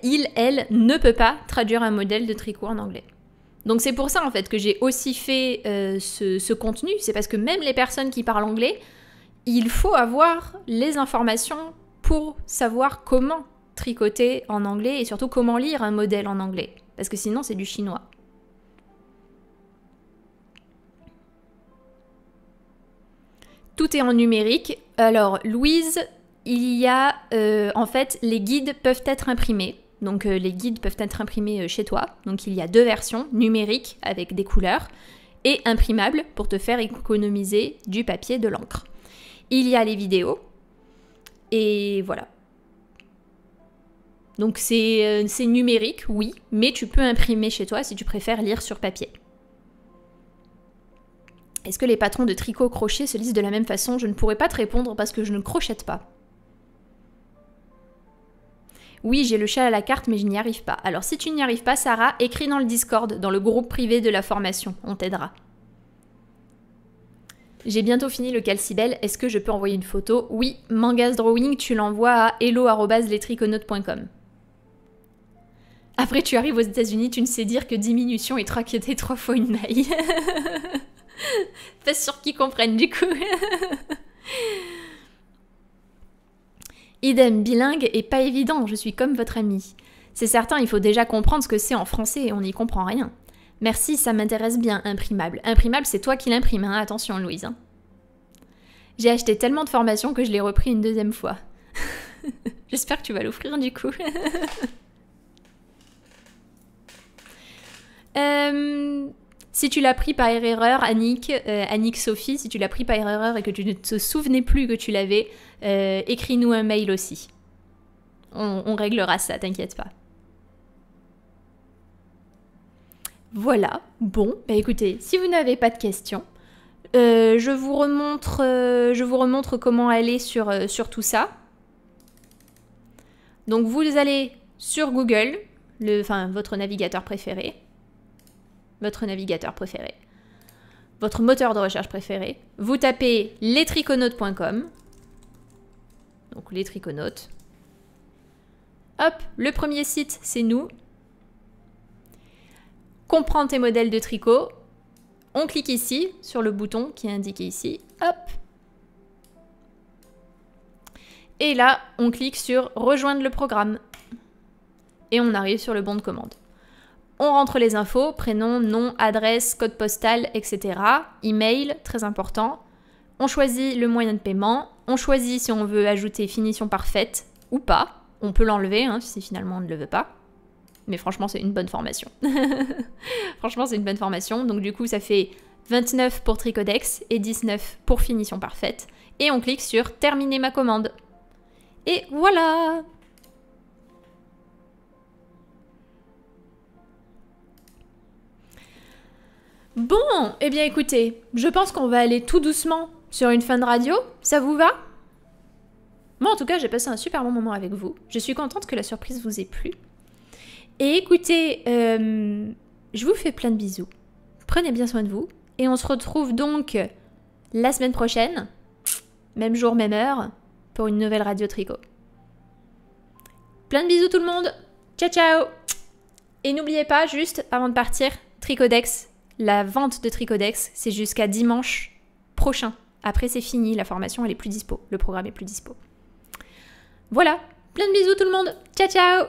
elle, ne peut pas traduire un modèle de tricot en anglais. Donc c'est pour ça en fait que j'ai aussi fait euh, ce contenu, c'est parce que même les personnes qui parlent anglais, il faut avoir les informations pour savoir comment tricoter en anglais et surtout comment lire un modèle en anglais. Parce que sinon, c'est du chinois. Tout est en numérique. Alors, Louise, il y a euh, en fait les guides peuvent être imprimés. Donc euh, les guides peuvent être imprimés euh, chez toi. Donc il y a deux versions, numérique avec des couleurs et imprimable pour te faire économiser du papier de l'encre il y a les vidéos. Et voilà. Donc euh, c'est numérique, oui, mais tu peux imprimer chez toi si tu préfères lire sur papier. Est-ce que les patrons de tricot crochet se lisent de la même façon Je ne pourrais pas te répondre parce que je ne crochète pas. Oui, j'ai le chat à la carte, mais je n'y arrive pas. Alors si tu n'y arrives pas, Sarah, écris dans le Discord, dans le groupe privé de la formation. On t'aidera. J'ai bientôt fini le calcibel, est-ce que je peux envoyer une photo Oui, Mangas Drawing, tu l'envoies à hello.letriconote.com. Après, tu arrives aux États-Unis, tu ne sais dire que diminution et trois trois fois une maille. (laughs) Pas sûr qu'ils comprennent du coup. (laughs) Idem, bilingue est pas évident, je suis comme votre ami. C'est certain, il faut déjà comprendre ce que c'est en français et on n'y comprend rien. Merci, ça m'intéresse bien, imprimable. Imprimable, c'est toi qui l'imprimes, hein. attention Louise. Hein. J'ai acheté tellement de formations que je l'ai repris une deuxième fois. (laughs) J'espère que tu vas l'offrir du coup. (laughs) Euh, si tu l'as pris par erreur, Annick, euh, Annick Sophie, si tu l'as pris par erreur et que tu ne te souvenais plus que tu l'avais, euh, écris-nous un mail aussi. on réglera ça, t'inquiète pas. Voilà, bon, bah écoutez, si vous n'avez pas de questions, euh, je, vous remontre, euh, je vous comment aller sur, euh, sur tout ça. Donc vous allez sur Google, le, enfin votre navigateur préféré, votre navigateur préféré, votre moteur de recherche préféré. Vous tapez lestriconautes.com, donc les triconautes, Hop, le premier site c'est nous, comprendre tes modèles de tricot. On clique ici sur le bouton qui est indiqué ici. Hop. Et là, on clique sur rejoindre le programme. Et on arrive sur le bon de commande. On rentre les infos, prénom, nom, adresse, code postal, etc. Email, très important. On choisit le moyen de paiement. On choisit si on veut ajouter finition parfaite ou pas. On peut l'enlever hein, si finalement on ne le veut pas mais franchement c'est une bonne formation. (laughs) franchement c'est une bonne formation, donc du coup ça fait 29 pour Tricodex et 19 pour finition parfaite. Et on clique sur terminer ma commande. Et voilà Bon, eh bien écoutez, je pense qu'on va aller tout doucement sur une fin de radio, ça vous va Moi en tout cas j'ai passé un super bon moment avec vous, je suis contente que la surprise vous ait plu. Et écoutez, euh, je vous fais plein de bisous. Prenez bien soin de vous. Et on se retrouve donc la semaine prochaine, même jour, même heure, pour une nouvelle radio tricot. Plein de bisous tout le monde. Ciao ciao. Et n'oubliez pas juste avant de partir, Tricodex, la vente de Tricodex, c'est jusqu'à dimanche prochain. Après c'est fini, la formation elle est plus dispo, le programme est plus dispo. Voilà, plein de bisous tout le monde. Ciao ciao.